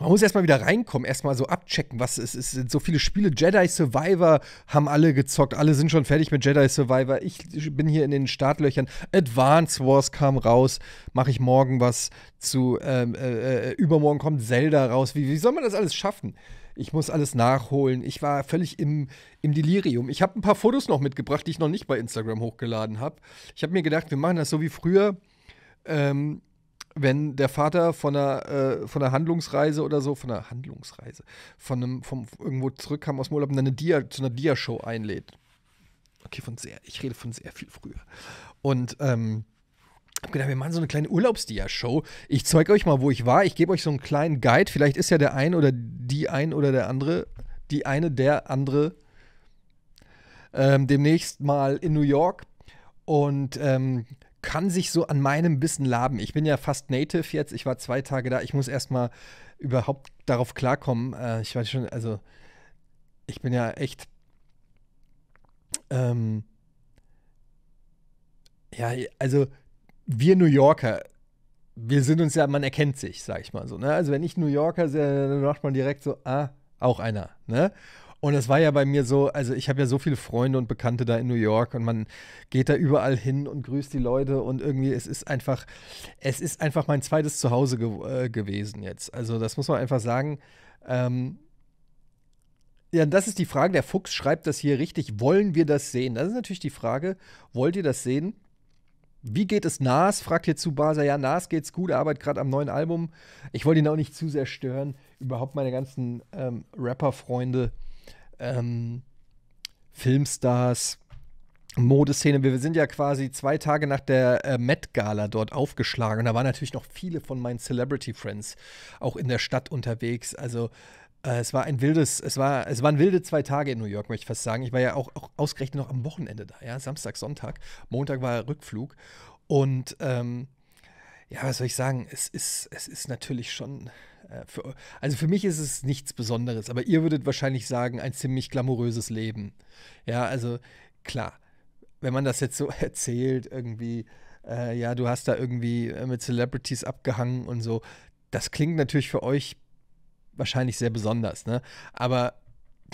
Man muss erstmal wieder reinkommen, erstmal so abchecken, was es ist. sind so viele Spiele. Jedi Survivor haben alle gezockt, alle sind schon fertig mit Jedi Survivor. Ich bin hier in den Startlöchern. Advance Wars kam raus, mache ich morgen was zu. Ähm, äh, äh, übermorgen kommt Zelda raus. Wie, wie soll man das alles schaffen? ich muss alles nachholen. Ich war völlig im, im Delirium. Ich habe ein paar Fotos noch mitgebracht, die ich noch nicht bei Instagram hochgeladen habe. Ich habe mir gedacht, wir machen das so wie früher, ähm, wenn der Vater von einer, äh, von einer Handlungsreise oder so, von einer Handlungsreise, von einem, vom, irgendwo zurückkam aus dem Urlaub und dann eine Dia, zu einer Dia-Show einlädt. Okay, von sehr, ich rede von sehr viel früher. Und ähm, hab gedacht, wir machen so eine kleine Urlaubsdia-Show. Ich zeige euch mal, wo ich war. Ich gebe euch so einen kleinen Guide. Vielleicht ist ja der ein oder die ein oder der andere, die eine, der andere ähm, demnächst mal in New York und ähm, kann sich so an meinem Bissen laben. Ich bin ja fast native jetzt. Ich war zwei Tage da. Ich muss erstmal überhaupt darauf klarkommen. Äh, ich weiß schon, also ich bin ja echt. Ähm, ja, also wir New Yorker, wir sind uns ja, man erkennt sich, sag ich mal so. Ne? Also wenn ich New Yorker sehe, dann macht man direkt so, ah, auch einer. Ne? Und es war ja bei mir so, also ich habe ja so viele Freunde und Bekannte da in New York und man geht da überall hin und grüßt die Leute und irgendwie, es ist einfach, es ist einfach mein zweites Zuhause ge äh, gewesen jetzt. Also das muss man einfach sagen. Ähm, ja, das ist die Frage. Der Fuchs schreibt das hier richtig. Wollen wir das sehen? Das ist natürlich die Frage. Wollt ihr das sehen? Wie geht es Nas? fragt hier zu Baser. Ja, Nas geht's gut. Er arbeitet gerade am neuen Album. Ich wollte ihn auch nicht zu sehr stören. Überhaupt meine ganzen ähm, Rapper-Freunde, ähm, Filmstars, Modeszene. Wir sind ja quasi zwei Tage nach der äh, Met Gala dort aufgeschlagen. Und da waren natürlich noch viele von meinen Celebrity Friends auch in der Stadt unterwegs. Also äh, es war ein wildes, es war, es waren wilde zwei Tage in New York, möchte ich fast sagen. Ich war ja auch, auch ausgerechnet noch am Wochenende da, ja, Samstag, Sonntag. Montag war Rückflug. Und ähm, ja, was soll ich sagen? Es ist, es ist natürlich schon. Äh, für, also für mich ist es nichts Besonderes, aber ihr würdet wahrscheinlich sagen, ein ziemlich glamouröses Leben. Ja, also klar, wenn man das jetzt so erzählt, irgendwie, äh, ja, du hast da irgendwie äh, mit Celebrities abgehangen und so, das klingt natürlich für euch wahrscheinlich sehr besonders, ne? Aber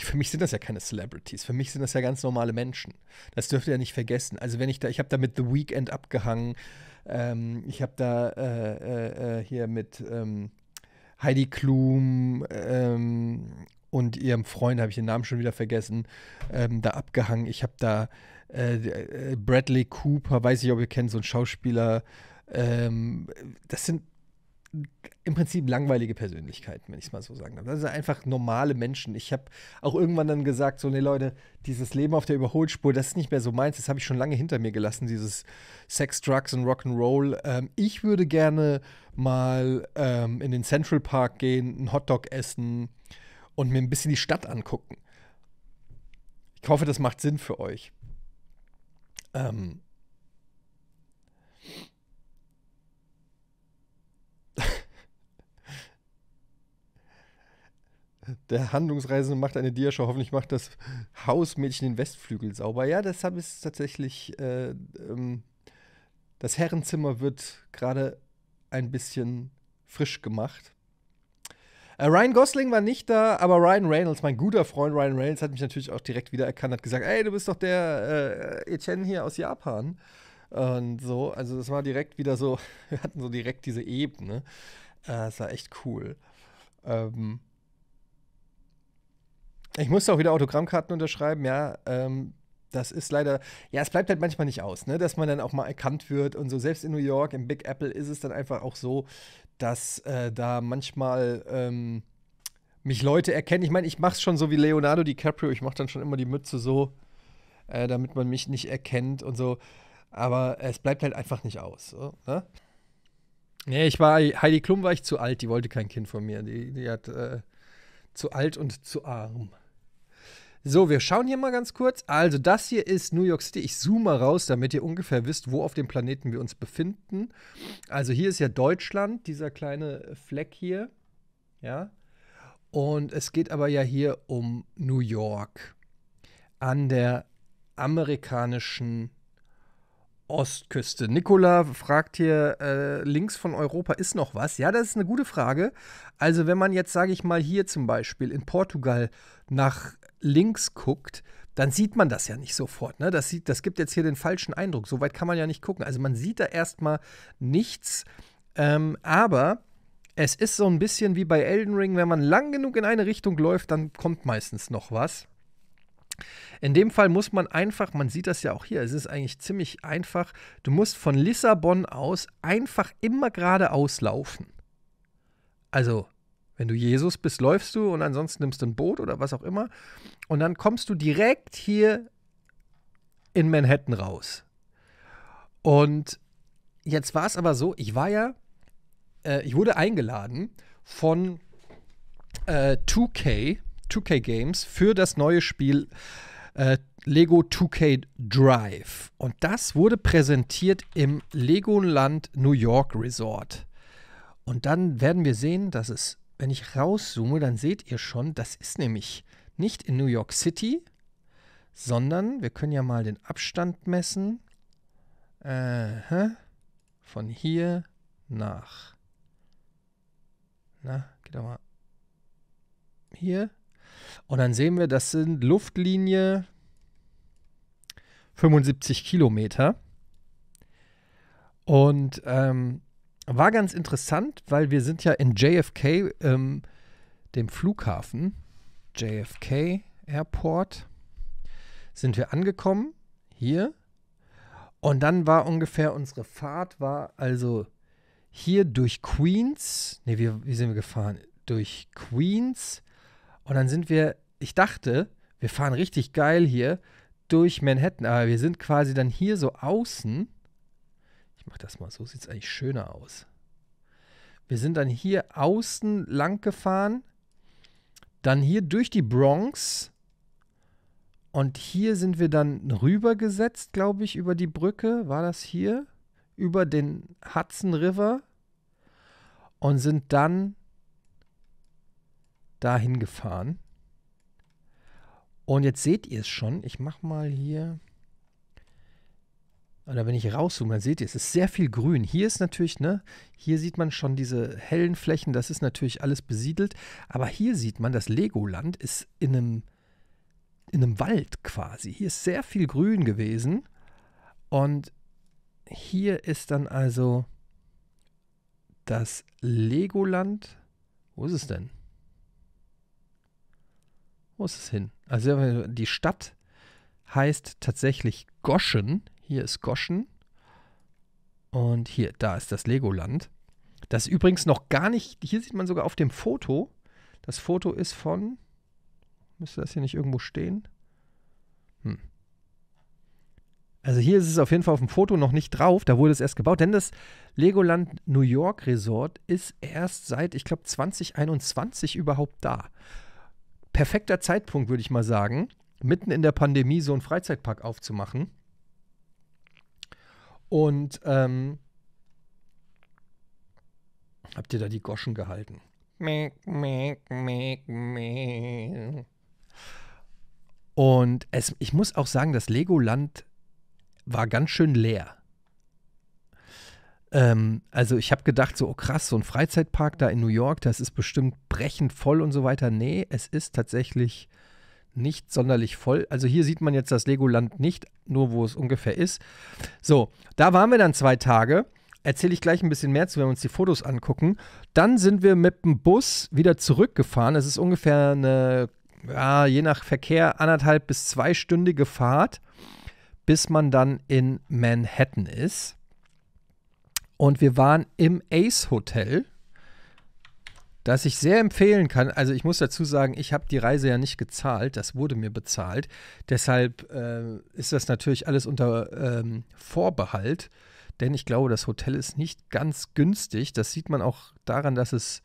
für mich sind das ja keine Celebrities, für mich sind das ja ganz normale Menschen. Das dürft ihr ja nicht vergessen. Also wenn ich da, ich habe da mit The Weeknd abgehangen, ähm, ich habe da äh, äh, äh, hier mit ähm, Heidi Klum ähm, und ihrem Freund, habe ich den Namen schon wieder vergessen, ähm, da abgehangen. Ich habe da äh, äh, Bradley Cooper, weiß ich, ob ihr kennt, so einen Schauspieler. Ähm, das sind im Prinzip langweilige Persönlichkeiten, wenn ich es mal so sagen darf. Das sind einfach normale Menschen. Ich habe auch irgendwann dann gesagt, so, nee Leute, dieses Leben auf der Überholspur, das ist nicht mehr so meins, das habe ich schon lange hinter mir gelassen, dieses Sex, Drugs und Rock'n'Roll. Ähm, ich würde gerne mal ähm, in den Central Park gehen, einen Hotdog essen und mir ein bisschen die Stadt angucken. Ich hoffe, das macht Sinn für euch. Ähm, Der Handlungsreisende macht eine Diashow. Hoffentlich macht das Hausmädchen den Westflügel sauber. Ja, deshalb ist es tatsächlich. Äh, ähm, das Herrenzimmer wird gerade ein bisschen frisch gemacht. Äh, Ryan Gosling war nicht da, aber Ryan Reynolds, mein guter Freund Ryan Reynolds, hat mich natürlich auch direkt wiedererkannt, hat gesagt: Ey, du bist doch der äh, Etienne hier aus Japan. Und so, also das war direkt wieder so, wir hatten so direkt diese Ebene. Äh, das war echt cool. Ähm, ich musste auch wieder Autogrammkarten unterschreiben, ja. Ähm, das ist leider, ja, es bleibt halt manchmal nicht aus, ne? dass man dann auch mal erkannt wird und so. Selbst in New York, im Big Apple ist es dann einfach auch so, dass äh, da manchmal ähm, mich Leute erkennen. Ich meine, ich mache es schon so wie Leonardo DiCaprio. Ich mache dann schon immer die Mütze so, äh, damit man mich nicht erkennt und so. Aber es bleibt halt einfach nicht aus. So, ne? Nee, ich war, Heidi Klum war ich zu alt, die wollte kein Kind von mir. Die, die hat äh, zu alt und zu arm. So, wir schauen hier mal ganz kurz. Also, das hier ist New York City. Ich zoome mal raus, damit ihr ungefähr wisst, wo auf dem Planeten wir uns befinden. Also, hier ist ja Deutschland, dieser kleine Fleck hier. Ja. Und es geht aber ja hier um New York an der amerikanischen Ostküste. Nicola fragt hier, äh, links von Europa ist noch was? Ja, das ist eine gute Frage. Also wenn man jetzt, sage ich mal, hier zum Beispiel in Portugal nach links guckt, dann sieht man das ja nicht sofort. Ne? Das, sieht, das gibt jetzt hier den falschen Eindruck. So weit kann man ja nicht gucken. Also man sieht da erstmal nichts. Ähm, aber es ist so ein bisschen wie bei Elden Ring, wenn man lang genug in eine Richtung läuft, dann kommt meistens noch was. In dem Fall muss man einfach, man sieht das ja auch hier, es ist eigentlich ziemlich einfach, du musst von Lissabon aus einfach immer geradeaus laufen. Also wenn du Jesus bist, läufst du und ansonsten nimmst du ein Boot oder was auch immer. Und dann kommst du direkt hier in Manhattan raus. Und jetzt war es aber so, ich war ja, äh, ich wurde eingeladen von äh, 2K, 2K Games für das neue Spiel äh, Lego 2K Drive. Und das wurde präsentiert im Legoland New York Resort. Und dann werden wir sehen, dass es wenn ich rauszoome, dann seht ihr schon, das ist nämlich nicht in New York City, sondern wir können ja mal den Abstand messen. Äh, von hier nach. Na, geht doch mal. Hier. Und dann sehen wir, das sind Luftlinie 75 Kilometer. Und ähm, war ganz interessant, weil wir sind ja in JFK, ähm, dem Flughafen, JFK Airport, sind wir angekommen, hier. Und dann war ungefähr unsere Fahrt, war also hier durch Queens. Ne, wie, wie sind wir gefahren? Durch Queens. Und dann sind wir, ich dachte, wir fahren richtig geil hier durch Manhattan, aber wir sind quasi dann hier so außen ich mache das mal so, sieht es eigentlich schöner aus. Wir sind dann hier außen lang gefahren, dann hier durch die Bronx und hier sind wir dann rübergesetzt, glaube ich, über die Brücke, war das hier, über den Hudson River und sind dann dahin gefahren. Und jetzt seht ihr es schon, ich mache mal hier und wenn ich rauszoome, dann seht ihr, es ist sehr viel grün. Hier ist natürlich, ne, hier sieht man schon diese hellen Flächen, das ist natürlich alles besiedelt. Aber hier sieht man, das Legoland ist in einem, in einem Wald quasi. Hier ist sehr viel grün gewesen. Und hier ist dann also das Legoland. Wo ist es denn? Wo ist es hin? Also die Stadt heißt tatsächlich Goschen. Hier ist Goschen. Und hier, da ist das Legoland. Das ist übrigens noch gar nicht, hier sieht man sogar auf dem Foto, das Foto ist von, müsste das hier nicht irgendwo stehen? Hm. Also hier ist es auf jeden Fall auf dem Foto noch nicht drauf, da wurde es erst gebaut, denn das Legoland New York Resort ist erst seit, ich glaube, 2021 überhaupt da. Perfekter Zeitpunkt, würde ich mal sagen, mitten in der Pandemie so einen Freizeitpark aufzumachen. Und ähm, habt ihr da die Goschen gehalten? Und es, ich muss auch sagen, das Legoland war ganz schön leer. Ähm, also ich habe gedacht, so oh krass, so ein Freizeitpark da in New York, das ist bestimmt brechend voll und so weiter. Nee, es ist tatsächlich nicht sonderlich voll. Also hier sieht man jetzt das Legoland nicht, nur wo es ungefähr ist. So, da waren wir dann zwei Tage. Erzähle ich gleich ein bisschen mehr zu, wenn wir uns die Fotos angucken. Dann sind wir mit dem Bus wieder zurückgefahren. Es ist ungefähr eine, ja, je nach Verkehr, anderthalb bis zweistündige Fahrt, bis man dann in Manhattan ist. Und wir waren im Ace Hotel das ich sehr empfehlen kann. Also ich muss dazu sagen, ich habe die Reise ja nicht gezahlt, das wurde mir bezahlt. Deshalb äh, ist das natürlich alles unter ähm, Vorbehalt, denn ich glaube, das Hotel ist nicht ganz günstig. Das sieht man auch daran, dass es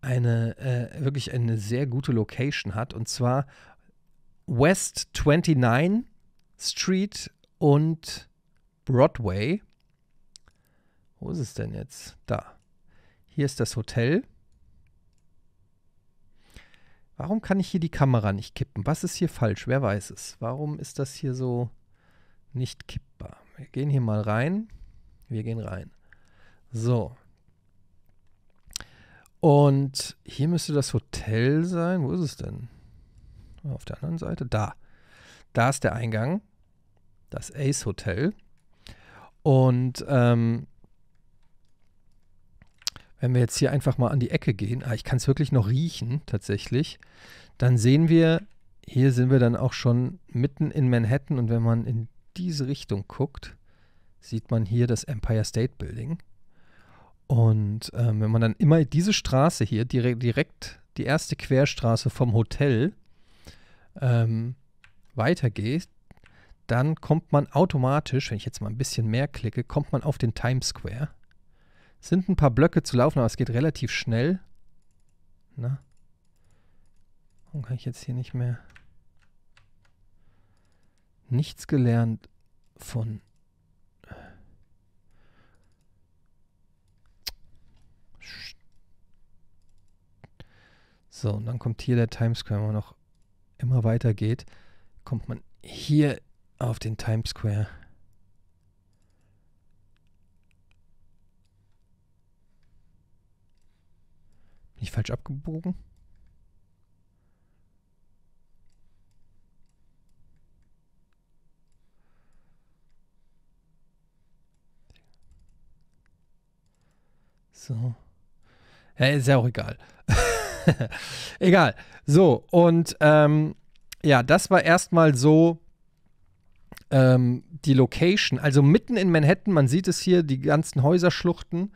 eine äh, wirklich eine sehr gute Location hat und zwar West 29 Street und Broadway. Wo ist es denn jetzt? Da. Hier ist das Hotel. Warum kann ich hier die Kamera nicht kippen? Was ist hier falsch? Wer weiß es? Warum ist das hier so nicht kippbar? Wir gehen hier mal rein. Wir gehen rein. So. Und hier müsste das Hotel sein. Wo ist es denn? Auf der anderen Seite. Da. Da ist der Eingang. Das Ace Hotel. Und ähm, wenn wir jetzt hier einfach mal an die Ecke gehen, ah, ich kann es wirklich noch riechen tatsächlich, dann sehen wir, hier sind wir dann auch schon mitten in Manhattan und wenn man in diese Richtung guckt, sieht man hier das Empire State Building. Und ähm, wenn man dann immer diese Straße hier, direkt, direkt die erste Querstraße vom Hotel ähm, weitergeht, dann kommt man automatisch, wenn ich jetzt mal ein bisschen mehr klicke, kommt man auf den Times Square. Sind ein paar Blöcke zu laufen, aber es geht relativ schnell. Na? Warum kann ich jetzt hier nicht mehr... Nichts gelernt von... So, und dann kommt hier der Timesquare, wenn man noch immer weiter geht, kommt man hier auf den Timesquare. Square. Bin ich falsch abgebogen? So. Ja, ist ja auch egal. egal. So, und ähm, ja, das war erstmal so ähm, die Location. Also mitten in Manhattan, man sieht es hier, die ganzen Häuserschluchten.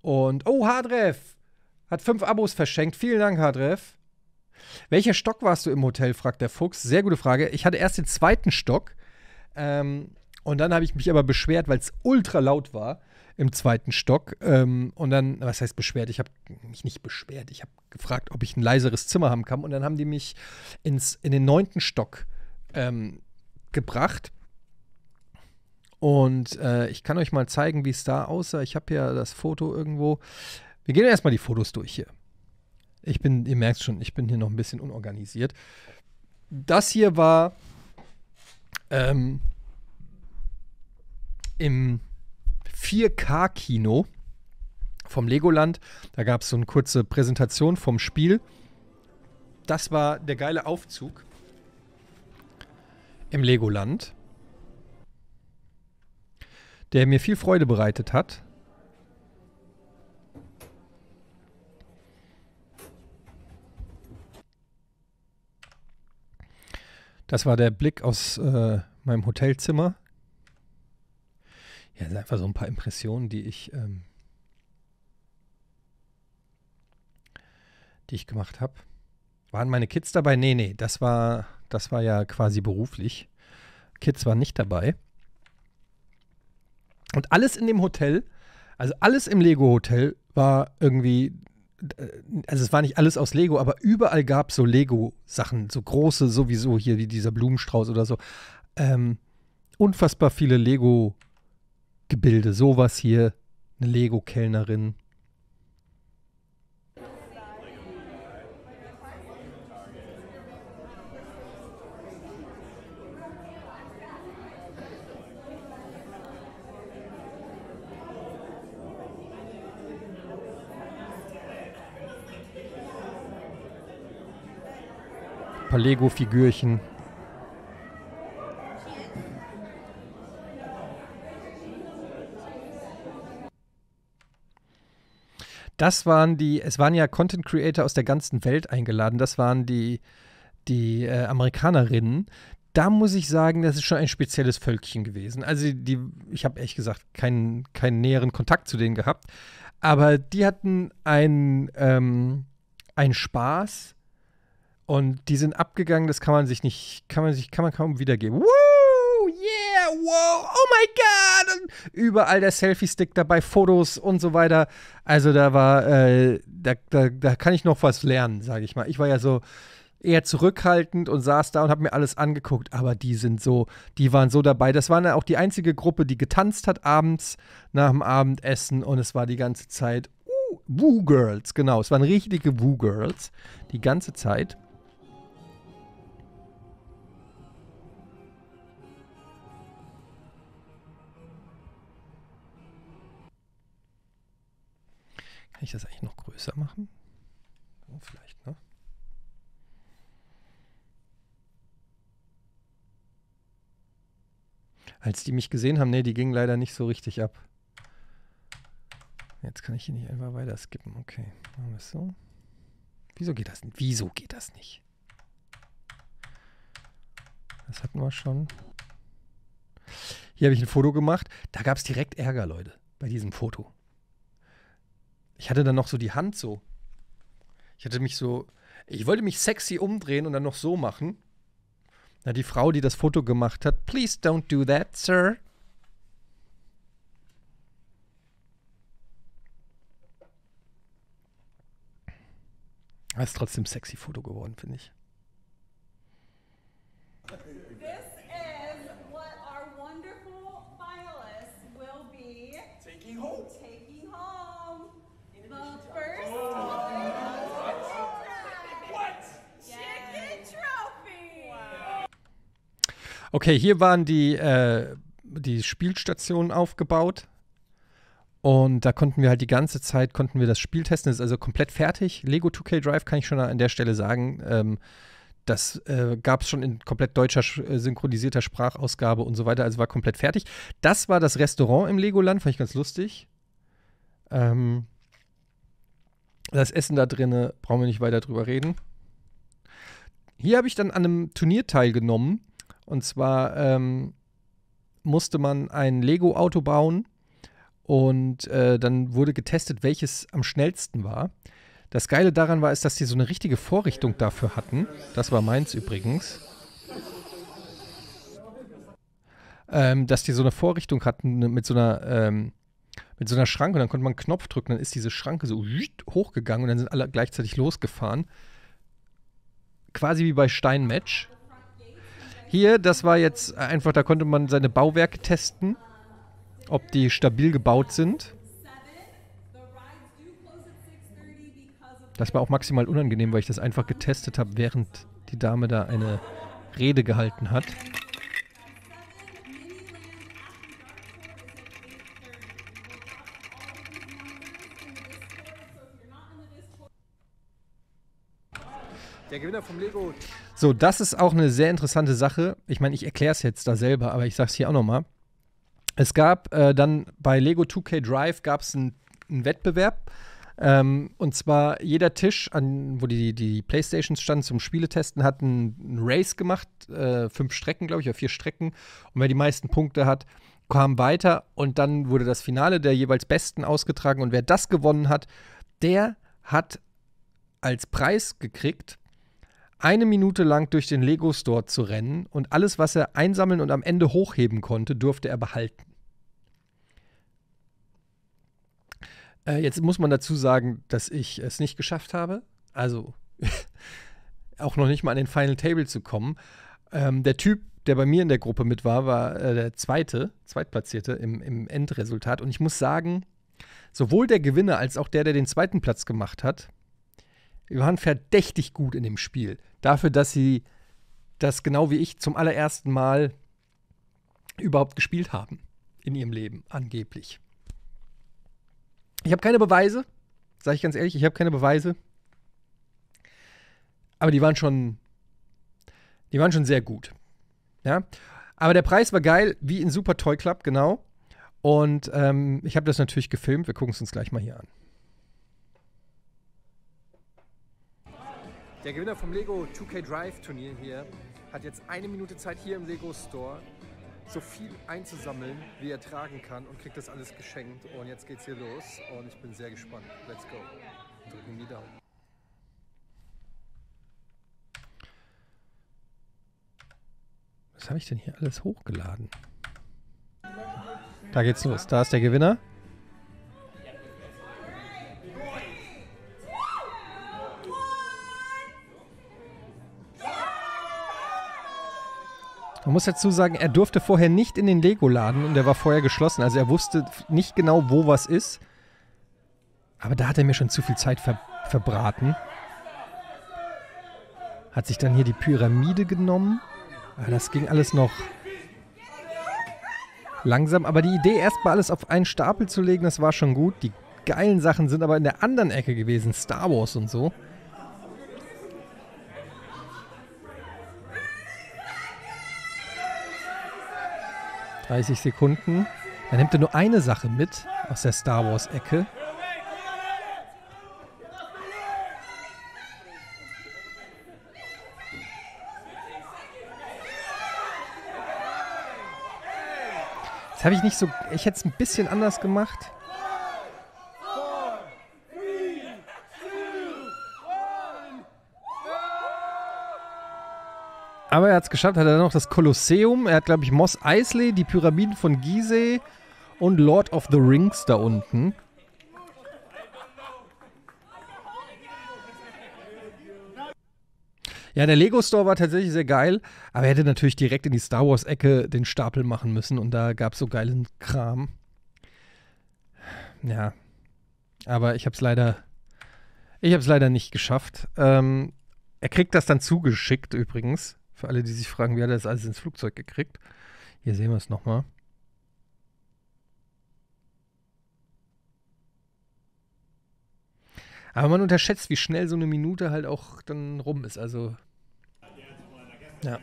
Und, oh, Hadref, hat fünf Abos verschenkt. Vielen Dank, Hadref. Welcher Stock warst du im Hotel, fragt der Fuchs. Sehr gute Frage. Ich hatte erst den zweiten Stock. Ähm, und dann habe ich mich aber beschwert, weil es ultra laut war im zweiten Stock. Ähm, und dann, was heißt beschwert? Ich habe mich nicht beschwert. Ich habe gefragt, ob ich ein leiseres Zimmer haben kann. Und dann haben die mich ins, in den neunten Stock ähm, gebracht. Und äh, ich kann euch mal zeigen, wie es da aussah. Ich habe ja das Foto irgendwo. Wir gehen erstmal die Fotos durch hier. Ich bin, ihr merkt schon, ich bin hier noch ein bisschen unorganisiert. Das hier war ähm, im 4K-Kino vom Legoland. Da gab es so eine kurze Präsentation vom Spiel. Das war der geile Aufzug im Legoland, der mir viel Freude bereitet hat. Das war der Blick aus äh, meinem Hotelzimmer. Ja, das sind einfach so ein paar Impressionen, die ich, ähm, die ich gemacht habe. Waren meine Kids dabei? Nee, nee, das war, das war ja quasi beruflich. Kids waren nicht dabei. Und alles in dem Hotel, also alles im Lego-Hotel war irgendwie äh, also es war nicht alles aus Lego, aber überall gab es so Lego-Sachen, so große sowieso hier, wie dieser Blumenstrauß oder so. Ähm, unfassbar viele Lego-Gebilde, sowas hier, eine Lego-Kellnerin, Ein paar Lego-Figürchen. Das waren die, es waren ja Content Creator aus der ganzen Welt eingeladen. Das waren die, die äh, Amerikanerinnen. Da muss ich sagen, das ist schon ein spezielles Völkchen gewesen. Also die, ich habe ehrlich gesagt keinen, keinen näheren Kontakt zu denen gehabt. Aber die hatten einen, ähm, einen Spaß und die sind abgegangen, das kann man sich nicht, kann man sich, kann man kaum wiedergeben. Woo! Yeah! Wow! Oh my God! Und überall der Selfie-Stick dabei, Fotos und so weiter. Also da war, äh, da, da, da kann ich noch was lernen, sage ich mal. Ich war ja so eher zurückhaltend und saß da und habe mir alles angeguckt, aber die sind so, die waren so dabei. Das war dann auch die einzige Gruppe, die getanzt hat abends nach dem Abendessen und es war die ganze Zeit uh, Woo-Girls, genau. Es waren richtige Woo-Girls die ganze Zeit. Kann ich das eigentlich noch größer machen? Oh, vielleicht, ne? Als die mich gesehen haben, ne, die gingen leider nicht so richtig ab. Jetzt kann ich hier nicht einfach weiter skippen. Okay, machen wir es so. Wieso geht das nicht? Wieso geht das nicht? Das hatten wir schon. Hier habe ich ein Foto gemacht. Da gab es direkt Ärger, Leute, bei diesem Foto. Ich hatte dann noch so die Hand so. Ich hatte mich so. Ich wollte mich sexy umdrehen und dann noch so machen. Na, die Frau, die das Foto gemacht hat, please don't do that, sir. Das ist trotzdem sexy Foto geworden, finde ich. Okay, hier waren die, äh, die Spielstationen aufgebaut. Und da konnten wir halt die ganze Zeit, konnten wir das Spiel testen. Das ist also komplett fertig. Lego 2K Drive kann ich schon an der Stelle sagen. Ähm, das äh, gab es schon in komplett deutscher, äh, synchronisierter Sprachausgabe und so weiter. Also war komplett fertig. Das war das Restaurant im Legoland, fand ich ganz lustig. Ähm, das Essen da drinne brauchen wir nicht weiter drüber reden. Hier habe ich dann an einem Turnier teilgenommen. Und zwar ähm, musste man ein Lego-Auto bauen und äh, dann wurde getestet, welches am schnellsten war. Das Geile daran war, ist, dass die so eine richtige Vorrichtung dafür hatten. Das war meins übrigens. Ähm, dass die so eine Vorrichtung hatten ne, mit so einer, ähm, mit so einer Schranke und dann konnte man einen Knopf drücken, dann ist diese Schranke so hochgegangen und dann sind alle gleichzeitig losgefahren. Quasi wie bei Steinmatch. Hier, das war jetzt einfach, da konnte man seine Bauwerke testen, ob die stabil gebaut sind. Das war auch maximal unangenehm, weil ich das einfach getestet habe, während die Dame da eine Rede gehalten hat. Der Gewinner vom Lego. So, das ist auch eine sehr interessante Sache. Ich meine, ich erkläre es jetzt da selber, aber ich sage es hier auch nochmal. Es gab äh, dann bei Lego 2K Drive gab es einen Wettbewerb. Ähm, und zwar jeder Tisch, an, wo die, die Playstations standen zum Spieletesten, hat einen Race gemacht. Äh, fünf Strecken, glaube ich, oder vier Strecken. Und wer die meisten Punkte hat, kam weiter. Und dann wurde das Finale der jeweils Besten ausgetragen. Und wer das gewonnen hat, der hat als Preis gekriegt eine Minute lang durch den Lego Store zu rennen und alles, was er einsammeln und am Ende hochheben konnte, durfte er behalten. Äh, jetzt muss man dazu sagen, dass ich es nicht geschafft habe, also auch noch nicht mal an den Final Table zu kommen. Ähm, der Typ, der bei mir in der Gruppe mit war, war äh, der zweite, zweitplatzierte im, im Endresultat. Und ich muss sagen, sowohl der Gewinner als auch der, der den zweiten Platz gemacht hat, wir waren verdächtig gut in dem Spiel dafür, dass sie das genau wie ich zum allerersten Mal überhaupt gespielt haben in ihrem Leben, angeblich. Ich habe keine Beweise, sage ich ganz ehrlich, ich habe keine Beweise. Aber die waren schon, die waren schon sehr gut. Ja? Aber der Preis war geil, wie in Super Toy Club, genau. Und ähm, ich habe das natürlich gefilmt. Wir gucken es uns gleich mal hier an. Der Gewinner vom Lego 2K Drive Turnier hier hat jetzt eine Minute Zeit hier im Lego Store so viel einzusammeln, wie er tragen kann und kriegt das alles geschenkt. Und jetzt geht's hier los und ich bin sehr gespannt. Let's go. Drücken die Daumen. Was habe ich denn hier alles hochgeladen? Da geht's los. Da ist der Gewinner. Man muss dazu sagen, er durfte vorher nicht in den Lego-Laden und der war vorher geschlossen. Also er wusste nicht genau, wo was ist. Aber da hat er mir schon zu viel Zeit ver verbraten. Hat sich dann hier die Pyramide genommen. Ah, das ging alles noch langsam. Aber die Idee, erstmal alles auf einen Stapel zu legen, das war schon gut. Die geilen Sachen sind aber in der anderen Ecke gewesen. Star Wars und so. 30 Sekunden. Dann nimmt er nur eine Sache mit aus der Star Wars-Ecke. Das habe ich nicht so. Ich hätte es ein bisschen anders gemacht. Aber er hat es geschafft, hat er dann noch das Kolosseum. Er hat, glaube ich, Moss Eisley, die Pyramiden von Gizeh und Lord of the Rings da unten. Ja, der Lego Store war tatsächlich sehr geil, aber er hätte natürlich direkt in die Star Wars Ecke den Stapel machen müssen und da gab es so geilen Kram. Ja, aber ich habe es leider, ich habe es leider nicht geschafft. Ähm, er kriegt das dann zugeschickt übrigens. Für alle, die sich fragen, wie hat er das alles ins Flugzeug gekriegt. Hier sehen wir es nochmal. Aber man unterschätzt, wie schnell so eine Minute halt auch dann rum ist. Also. Ja.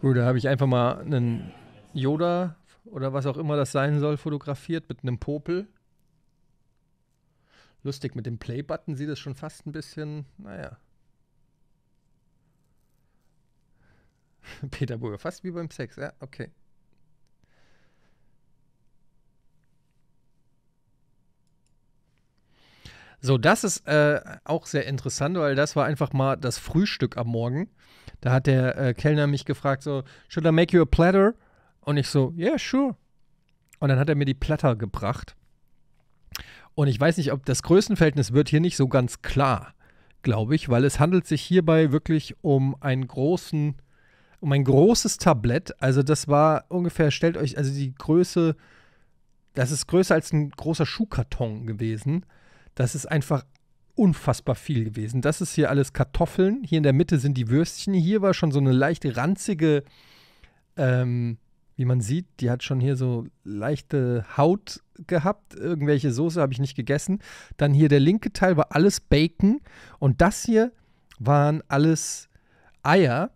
Gut, da habe ich einfach mal einen Yoda oder was auch immer das sein soll fotografiert mit einem Popel. Lustig, mit dem Play-Button sieht es schon fast ein bisschen, naja, Peter Burger, fast wie beim Sex, ja, okay. So, das ist äh, auch sehr interessant, weil das war einfach mal das Frühstück am Morgen. Da hat der äh, Kellner mich gefragt, so, should I make you a platter? Und ich so, yeah, sure. Und dann hat er mir die Platter gebracht. Und ich weiß nicht, ob das Größenverhältnis wird hier nicht so ganz klar, glaube ich, weil es handelt sich hierbei wirklich um einen großen um ein großes Tablett. Also das war ungefähr, stellt euch, also die Größe, das ist größer als ein großer Schuhkarton gewesen. Das ist einfach unfassbar viel gewesen. Das ist hier alles Kartoffeln. Hier in der Mitte sind die Würstchen. Hier war schon so eine leicht ranzige, ähm, wie man sieht, die hat schon hier so leichte Haut gehabt. Irgendwelche Soße habe ich nicht gegessen. Dann hier der linke Teil war alles Bacon. Und das hier waren alles Eier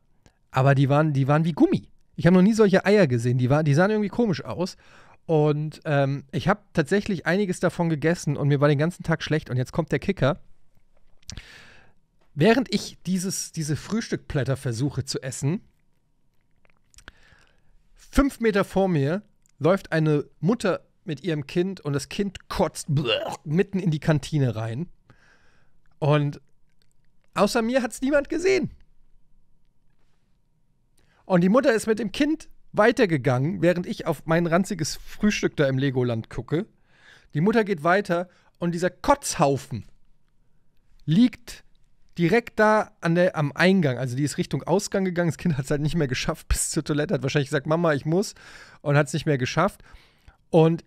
aber die waren, die waren wie Gummi. Ich habe noch nie solche Eier gesehen. Die, war, die sahen irgendwie komisch aus. Und ähm, ich habe tatsächlich einiges davon gegessen und mir war den ganzen Tag schlecht. Und jetzt kommt der Kicker. Während ich dieses, diese Frühstückblätter versuche zu essen, fünf Meter vor mir läuft eine Mutter mit ihrem Kind und das Kind kotzt mitten in die Kantine rein. Und außer mir hat es niemand gesehen. Und die Mutter ist mit dem Kind weitergegangen, während ich auf mein ranziges Frühstück da im Legoland gucke. Die Mutter geht weiter und dieser Kotzhaufen liegt direkt da an der, am Eingang. Also die ist Richtung Ausgang gegangen. Das Kind hat es halt nicht mehr geschafft bis zur Toilette. Hat wahrscheinlich gesagt, Mama, ich muss. Und hat es nicht mehr geschafft. Und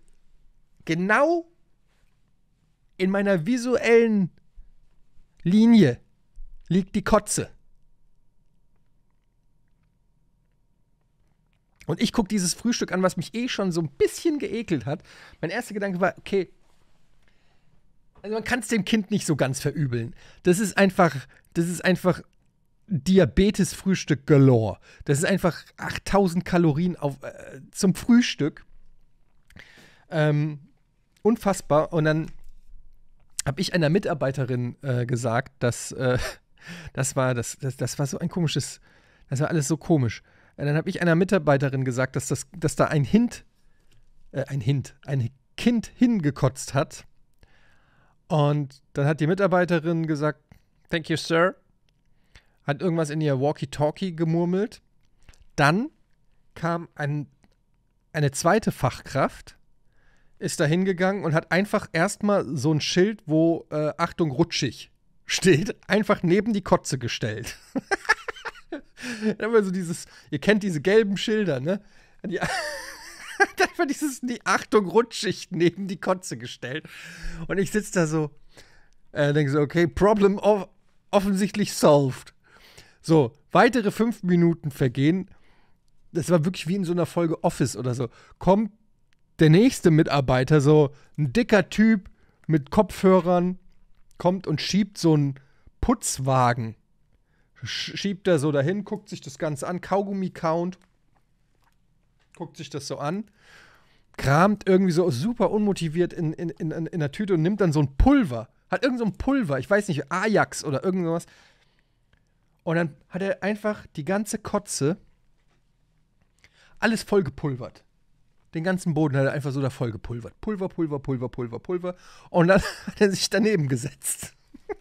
genau in meiner visuellen Linie liegt die Kotze. Und ich gucke dieses Frühstück an, was mich eh schon so ein bisschen geekelt hat. Mein erster Gedanke war, okay, also man kann es dem Kind nicht so ganz verübeln. Das ist einfach, das ist einfach Diabetes-Frühstück galore. Das ist einfach 8000 Kalorien auf, äh, zum Frühstück. Ähm, unfassbar. Und dann habe ich einer Mitarbeiterin äh, gesagt, dass äh, das war das, das, das war so ein komisches, das war alles so komisch. Und äh, dann habe ich einer Mitarbeiterin gesagt, dass, das, dass da ein Hint, äh, ein Hint, ein Kind hingekotzt hat. Und dann hat die Mitarbeiterin gesagt, thank you, sir. Hat irgendwas in ihr Walkie-Talkie gemurmelt. Dann kam ein, eine zweite Fachkraft, ist da hingegangen und hat einfach erstmal so ein Schild, wo äh, Achtung, rutschig steht, einfach neben die Kotze gestellt. dann haben so dieses, ihr kennt diese gelben Schilder, ne? Die, dann war dieses, die Achtung, Rutschicht neben die Kotze gestellt. Und ich sitze da so, äh, denke so, okay, Problem off offensichtlich solved. So, weitere fünf Minuten vergehen. Das war wirklich wie in so einer Folge Office oder so. Kommt der nächste Mitarbeiter, so ein dicker Typ mit Kopfhörern, kommt und schiebt so einen Putzwagen schiebt er so dahin, guckt sich das Ganze an, Kaugummi-Count, guckt sich das so an, kramt irgendwie so super unmotiviert in, in, in, in der Tüte und nimmt dann so ein Pulver. Hat irgend so ein Pulver, ich weiß nicht, Ajax oder irgend sowas. Und dann hat er einfach die ganze Kotze alles voll gepulvert. Den ganzen Boden hat er einfach so da voll gepulvert. Pulver, Pulver, Pulver, Pulver, Pulver. Und dann hat er sich daneben gesetzt.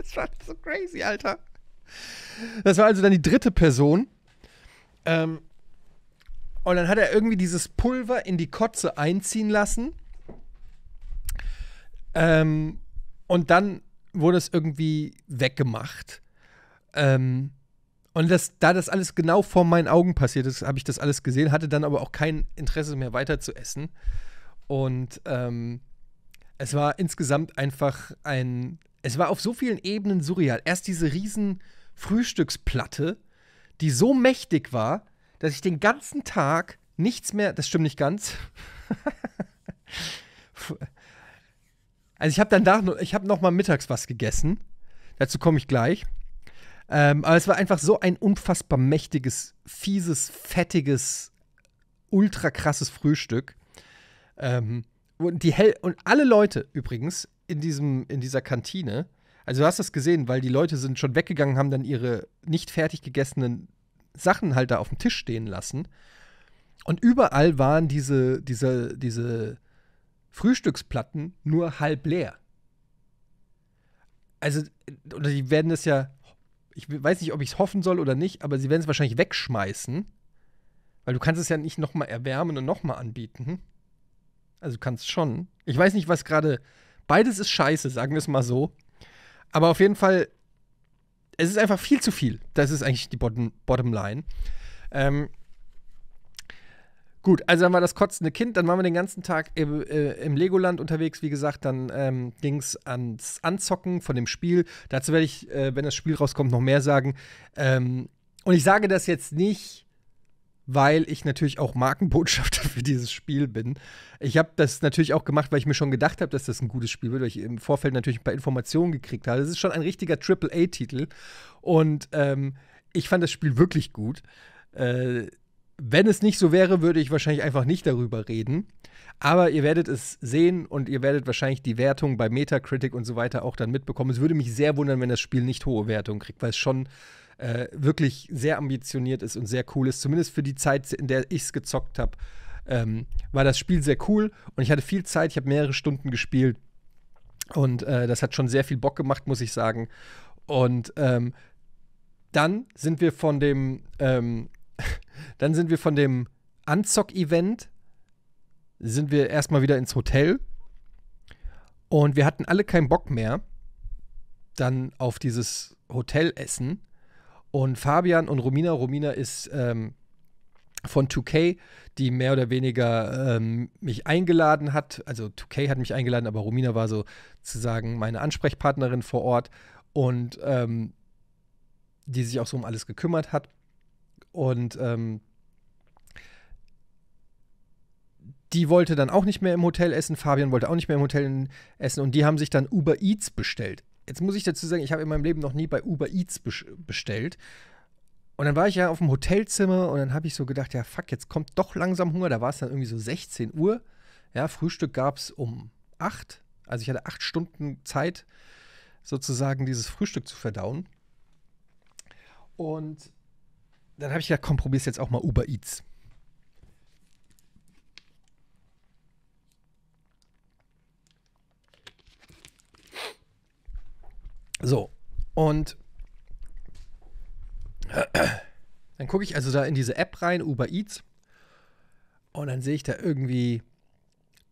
Das war so crazy, Alter. Das war also dann die dritte Person. Ähm, und dann hat er irgendwie dieses Pulver in die Kotze einziehen lassen. Ähm, und dann wurde es irgendwie weggemacht. Ähm, und das, da das alles genau vor meinen Augen passiert ist, habe ich das alles gesehen, hatte dann aber auch kein Interesse mehr weiter zu essen. Und ähm, es war insgesamt einfach ein. Es war auf so vielen Ebenen surreal. Erst diese riesen Frühstücksplatte, die so mächtig war, dass ich den ganzen Tag nichts mehr, das stimmt nicht ganz. also ich habe danach, ich habe noch mal mittags was gegessen. Dazu komme ich gleich. Ähm, aber es war einfach so ein unfassbar mächtiges, fieses, fettiges, ultra krasses Frühstück. Ähm, und die Hel und alle Leute übrigens in diesem in dieser Kantine also du hast das gesehen, weil die Leute sind schon weggegangen, haben dann ihre nicht fertig gegessenen Sachen halt da auf dem Tisch stehen lassen. Und überall waren diese, diese, diese Frühstücksplatten nur halb leer. Also, oder die werden das ja, ich weiß nicht, ob ich es hoffen soll oder nicht, aber sie werden es wahrscheinlich wegschmeißen, weil du kannst es ja nicht noch mal erwärmen und noch mal anbieten. Hm? Also du kannst schon. Ich weiß nicht, was gerade. Beides ist scheiße, sagen wir es mal so. Aber auf jeden Fall, es ist einfach viel zu viel. Das ist eigentlich die Bottom, Bottomline. Ähm, Gut, also dann war das kotzende Kind, dann waren wir den ganzen Tag im, äh, im Legoland unterwegs, wie gesagt, dann ähm, ging es ans Anzocken von dem Spiel. Dazu werde ich, äh, wenn das Spiel rauskommt, noch mehr sagen. Ähm, und ich sage das jetzt nicht, weil ich natürlich auch Markenbotschafter für dieses Spiel bin. Ich habe das natürlich auch gemacht, weil ich mir schon gedacht habe, dass das ein gutes Spiel wird, weil ich im Vorfeld natürlich ein paar Informationen gekriegt habe. Es ist schon ein richtiger aaa titel und ähm, ich fand das Spiel wirklich gut. Äh, wenn es nicht so wäre, würde ich wahrscheinlich einfach nicht darüber reden. Aber ihr werdet es sehen und ihr werdet wahrscheinlich die Wertung bei Metacritic und so weiter auch dann mitbekommen. Es würde mich sehr wundern, wenn das Spiel nicht hohe Wertungen kriegt, weil es schon äh, wirklich sehr ambitioniert ist und sehr cool ist. Zumindest für die Zeit, in der ich es gezockt habe, ähm, war das Spiel sehr cool und ich hatte viel Zeit. Ich habe mehrere Stunden gespielt und äh, das hat schon sehr viel Bock gemacht, muss ich sagen. Und ähm, dann sind wir von dem, ähm, dann sind wir von dem Anzock-Event, sind wir erstmal wieder ins Hotel. Und wir hatten alle keinen Bock mehr dann auf dieses Hotelessen. Und Fabian und Romina, Romina ist ähm, von 2K, die mehr oder weniger ähm, mich eingeladen hat. Also 2K hat mich eingeladen, aber Romina war sozusagen meine Ansprechpartnerin vor Ort und ähm, die sich auch so um alles gekümmert hat. Und ähm, die wollte dann auch nicht mehr im Hotel essen, Fabian wollte auch nicht mehr im Hotel essen und die haben sich dann Uber Eats bestellt jetzt muss ich dazu sagen, ich habe in meinem Leben noch nie bei Uber Eats bestellt. Und dann war ich ja auf dem Hotelzimmer und dann habe ich so gedacht, ja fuck, jetzt kommt doch langsam Hunger. Da war es dann irgendwie so 16 Uhr. Ja, Frühstück gab es um 8. Also ich hatte 8 Stunden Zeit, sozusagen dieses Frühstück zu verdauen. Und dann habe ich gedacht, komm, probier's jetzt auch mal Uber Eats. So, und dann gucke ich also da in diese App rein, Uber Eats, und dann sehe ich da irgendwie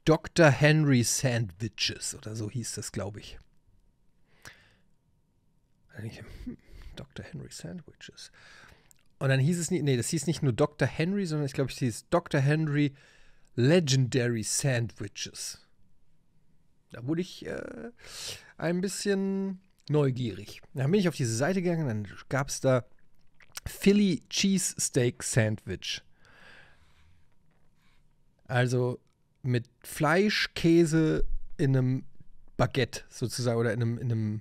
Dr. Henry Sandwiches oder so hieß das, glaube ich. Dr. Hm, Henry Sandwiches. Und dann hieß es nicht, nee, das hieß nicht nur Dr. Henry, sondern ich glaube, es hieß Dr. Henry Legendary Sandwiches. Da wurde ich äh, ein bisschen neugierig. Dann bin ich auf diese Seite gegangen, dann gab es da Philly Cheesesteak Sandwich. Also mit Fleisch, Käse in einem Baguette sozusagen oder in einem, in einem,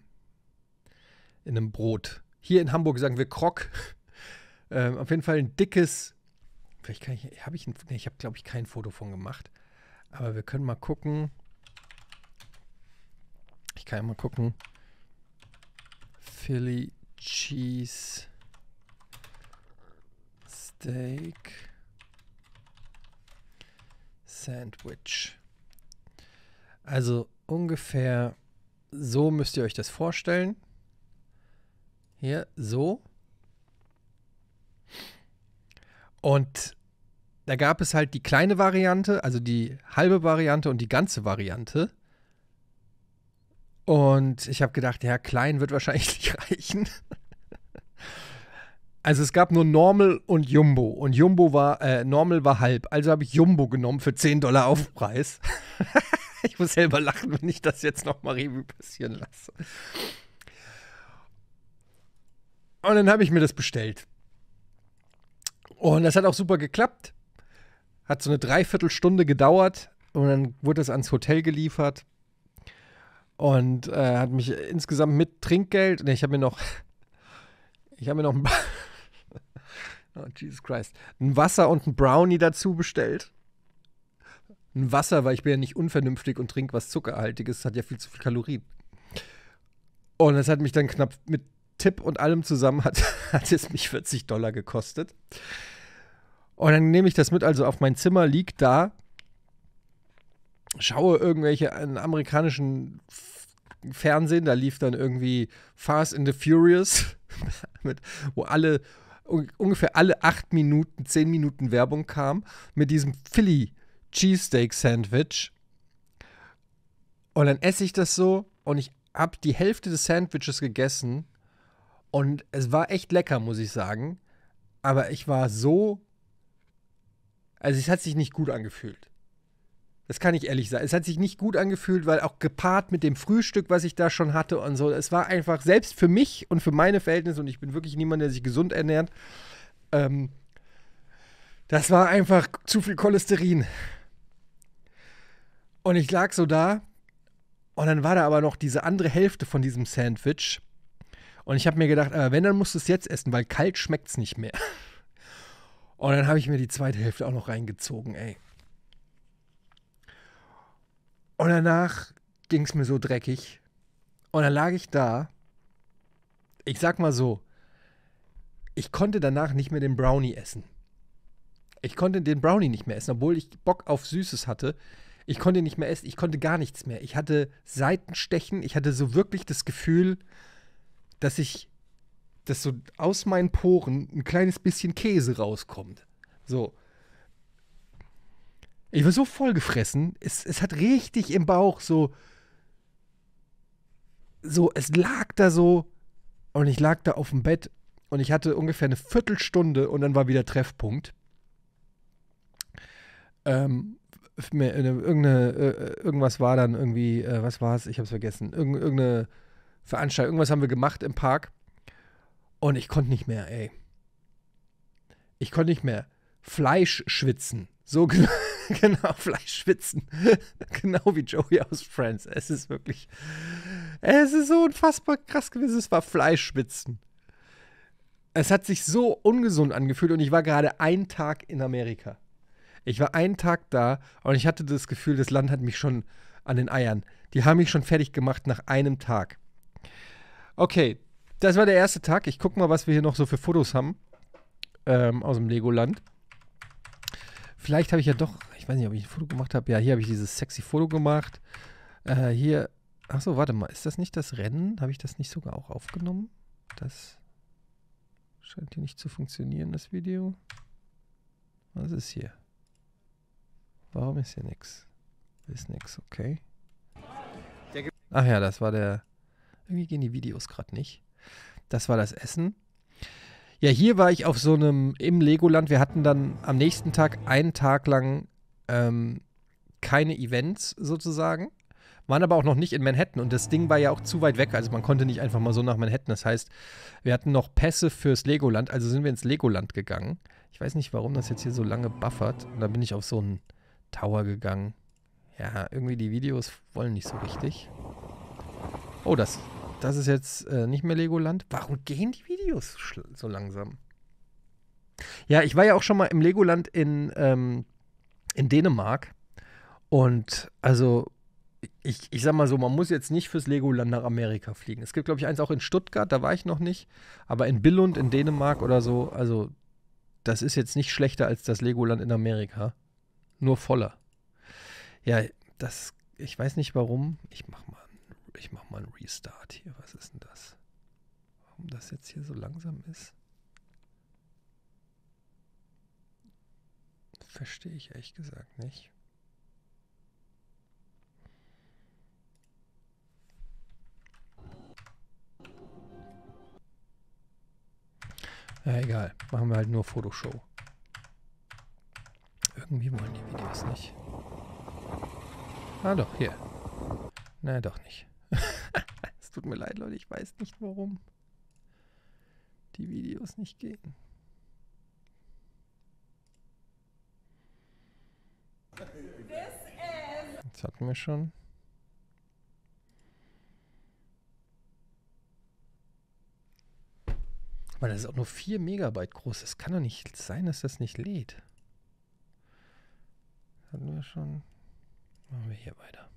in einem Brot. Hier in Hamburg sagen wir Krok. Ähm, auf jeden Fall ein dickes. Vielleicht kann ich, habe ich, ein, ich habe glaube ich kein Foto von gemacht. Aber wir können mal gucken. Ich kann ja mal gucken. Philly Cheese Steak Sandwich. Also ungefähr so müsst ihr euch das vorstellen. Hier, so. Und da gab es halt die kleine Variante, also die halbe Variante und die ganze Variante. Und ich habe gedacht, ja, klein wird wahrscheinlich nicht reichen. Also es gab nur Normal und Jumbo. Und Jumbo war, äh, Normal war halb. Also habe ich Jumbo genommen für 10 Dollar Aufpreis. ich muss selber lachen, wenn ich das jetzt nochmal Revue passieren lasse. Und dann habe ich mir das bestellt. Und das hat auch super geklappt. Hat so eine Dreiviertelstunde gedauert. Und dann wurde das ans Hotel geliefert. Und äh, hat mich insgesamt mit Trinkgeld, ne, ich habe mir noch, ich habe mir noch ein, oh, Jesus Christ, ein Wasser und ein Brownie dazu bestellt. Ein Wasser, weil ich bin ja nicht unvernünftig und trinke was Zuckerhaltiges, Das hat ja viel zu viel Kalorien. Und das hat mich dann knapp mit Tipp und allem zusammen hat, hat es mich 40 Dollar gekostet. Und dann nehme ich das mit, also auf mein Zimmer liegt da schaue irgendwelche amerikanischen Fernsehen, da lief dann irgendwie Fast and the Furious, mit, wo alle ungefähr alle acht Minuten, zehn Minuten Werbung kam mit diesem Philly Cheesesteak Sandwich. Und dann esse ich das so und ich habe die Hälfte des Sandwiches gegessen und es war echt lecker, muss ich sagen. Aber ich war so. Also, es hat sich nicht gut angefühlt. Das kann ich ehrlich sagen. Es hat sich nicht gut angefühlt, weil auch gepaart mit dem Frühstück, was ich da schon hatte und so, es war einfach selbst für mich und für meine Verhältnisse und ich bin wirklich niemand, der sich gesund ernährt. Ähm, das war einfach zu viel Cholesterin. Und ich lag so da und dann war da aber noch diese andere Hälfte von diesem Sandwich. Und ich habe mir gedacht, aber wenn, dann musst du es jetzt essen, weil kalt schmeckt es nicht mehr. Und dann habe ich mir die zweite Hälfte auch noch reingezogen, ey. Und danach ging es mir so dreckig. Und dann lag ich da. Ich sag mal so, ich konnte danach nicht mehr den Brownie essen. Ich konnte den Brownie nicht mehr essen, obwohl ich Bock auf Süßes hatte. Ich konnte nicht mehr essen, ich konnte gar nichts mehr. Ich hatte Seitenstechen, ich hatte so wirklich das Gefühl, dass ich, dass so aus meinen Poren ein kleines bisschen Käse rauskommt. So. Ich war so vollgefressen. Es, es hat richtig im Bauch so. So, es lag da so. Und ich lag da auf dem Bett. Und ich hatte ungefähr eine Viertelstunde und dann war wieder Treffpunkt. Ähm, äh, irgendeine, äh, äh, irgendwas war dann irgendwie, was war es? Ich hab's vergessen. irgendeine Veranstaltung, irgendwas haben wir gemacht im Park. Und ich konnte nicht mehr, ey. Ich konnte nicht mehr Fleisch schwitzen. So genau. genau, Fleischschwitzen. genau wie Joey aus Friends. Es ist wirklich. Es ist so unfassbar krass gewesen. Es war Fleischschwitzen. Es hat sich so ungesund angefühlt und ich war gerade einen Tag in Amerika. Ich war einen Tag da und ich hatte das Gefühl, das Land hat mich schon an den Eiern. Die haben mich schon fertig gemacht nach einem Tag. Okay, das war der erste Tag. Ich gucke mal, was wir hier noch so für Fotos haben ähm, aus dem Legoland. Vielleicht habe ich ja doch ich weiß nicht, ob ich ein Foto gemacht habe. Ja, hier habe ich dieses sexy Foto gemacht. Äh, hier, achso, warte mal, ist das nicht das Rennen? Habe ich das nicht sogar auch aufgenommen? Das scheint hier nicht zu funktionieren, das Video. Was ist hier? Warum ist hier nichts? Ist nichts, okay. Ach ja, das war der. Irgendwie gehen die Videos gerade nicht. Das war das Essen. Ja, hier war ich auf so einem im Legoland. Wir hatten dann am nächsten Tag einen Tag lang ähm, keine Events sozusagen, waren aber auch noch nicht in Manhattan und das Ding war ja auch zu weit weg, also man konnte nicht einfach mal so nach Manhattan. Das heißt, wir hatten noch Pässe fürs Legoland, also sind wir ins Legoland gegangen. Ich weiß nicht, warum das jetzt hier so lange buffert und dann bin ich auf so einen Tower gegangen. Ja, irgendwie die Videos wollen nicht so richtig. Oh, das, das ist jetzt äh, nicht mehr Legoland. Warum gehen die Videos so langsam? Ja, ich war ja auch schon mal im Legoland in ähm, in Dänemark. Und also, ich, ich sag mal so, man muss jetzt nicht fürs Legoland nach Amerika fliegen. Es gibt, glaube ich, eins auch in Stuttgart, da war ich noch nicht. Aber in Billund, in Dänemark oder so, also, das ist jetzt nicht schlechter als das Legoland in Amerika. Nur voller. Ja, das, ich weiß nicht warum. Ich mach mal, ich mach mal einen Restart hier. Was ist denn das? Warum das jetzt hier so langsam ist? verstehe ich ehrlich gesagt nicht. Ja, egal. Machen wir halt nur Fotoshow. Irgendwie wollen die Videos nicht. Ah doch, hier. Na doch nicht. es tut mir leid, Leute. Ich weiß nicht, warum die Videos nicht gehen. Das hatten wir schon. Weil das ist auch nur 4 Megabyte groß. Das kann doch nicht sein, dass das nicht lädt. hatten wir schon. Machen wir hier weiter.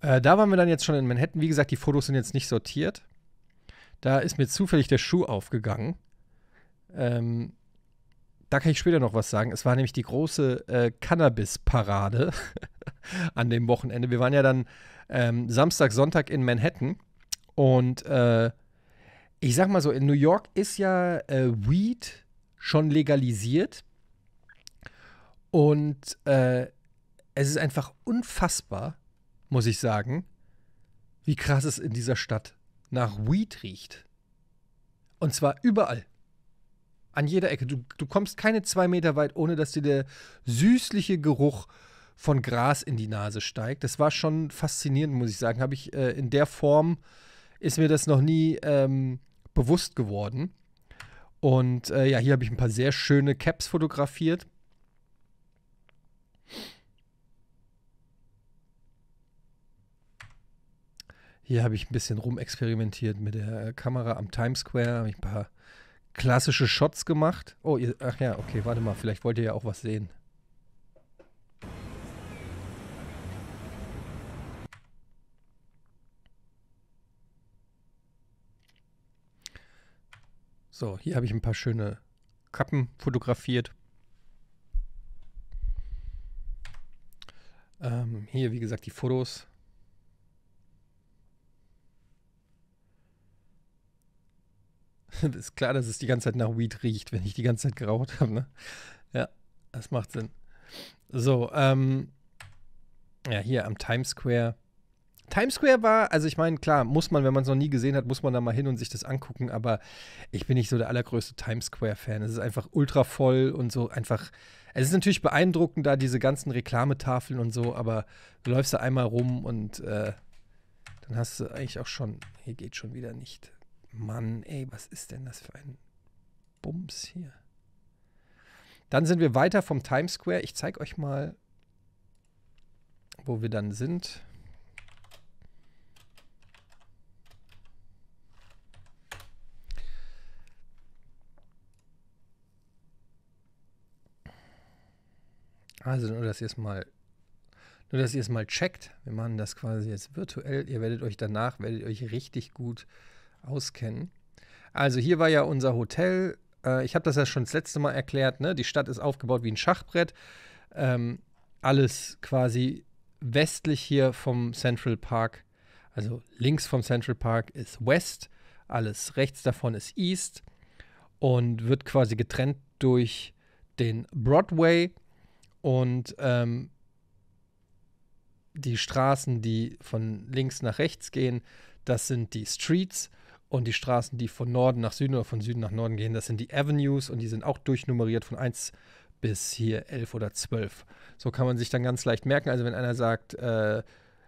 Äh, da waren wir dann jetzt schon in Manhattan. Wie gesagt, die Fotos sind jetzt nicht sortiert. Da ist mir zufällig der Schuh aufgegangen. Ähm, da kann ich später noch was sagen. Es war nämlich die große äh, Cannabis-Parade an dem Wochenende. Wir waren ja dann ähm, Samstag, Sonntag in Manhattan und äh, ich sag mal so, in New York ist ja äh, Weed schon legalisiert und äh, es ist einfach unfassbar, muss ich sagen, wie krass es in dieser Stadt nach Weed riecht. Und zwar überall. An jeder Ecke. Du, du kommst keine zwei Meter weit, ohne dass dir der süßliche Geruch von Gras in die Nase steigt. Das war schon faszinierend, muss ich sagen. Habe ich äh, in der Form ist mir das noch nie ähm, bewusst geworden. Und äh, ja, hier habe ich ein paar sehr schöne Caps fotografiert. Hier habe ich ein bisschen rumexperimentiert mit der äh, Kamera am Times Square, habe ich ein paar klassische Shots gemacht. Oh, ihr, ach ja, okay, warte mal, vielleicht wollt ihr ja auch was sehen. So, hier habe ich ein paar schöne Kappen fotografiert. Ähm, hier, wie gesagt, die Fotos. ist klar, dass es die ganze Zeit nach Weed riecht, wenn ich die ganze Zeit geraucht habe. Ne? Ja, das macht Sinn. So, ähm, ja, hier am Times Square. Times Square war, also ich meine, klar, muss man, wenn man es noch nie gesehen hat, muss man da mal hin und sich das angucken, aber ich bin nicht so der allergrößte Times Square-Fan. Es ist einfach ultra voll und so einfach. Es ist natürlich beeindruckend, da diese ganzen Reklametafeln und so, aber du läufst da einmal rum und äh, dann hast du eigentlich auch schon, hier geht schon wieder nicht. Mann, ey, was ist denn das für ein Bums hier? Dann sind wir weiter vom Times Square. Ich zeige euch mal, wo wir dann sind. Also nur, dass ihr es mal nur, dass ihr es mal checkt. Wir machen das quasi jetzt virtuell. Ihr werdet euch danach, werdet euch richtig gut auskennen. Also hier war ja unser Hotel. Äh, ich habe das ja schon das letzte Mal erklärt. Ne? Die Stadt ist aufgebaut wie ein Schachbrett. Ähm, alles quasi westlich hier vom Central Park. Also links vom Central Park ist West. Alles rechts davon ist East. Und wird quasi getrennt durch den Broadway. Und ähm, die Straßen, die von links nach rechts gehen, das sind die Streets und die Straßen, die von Norden nach Süden oder von Süden nach Norden gehen, das sind die Avenues und die sind auch durchnummeriert von 1 bis hier 11 oder 12. So kann man sich dann ganz leicht merken. Also wenn einer sagt, äh,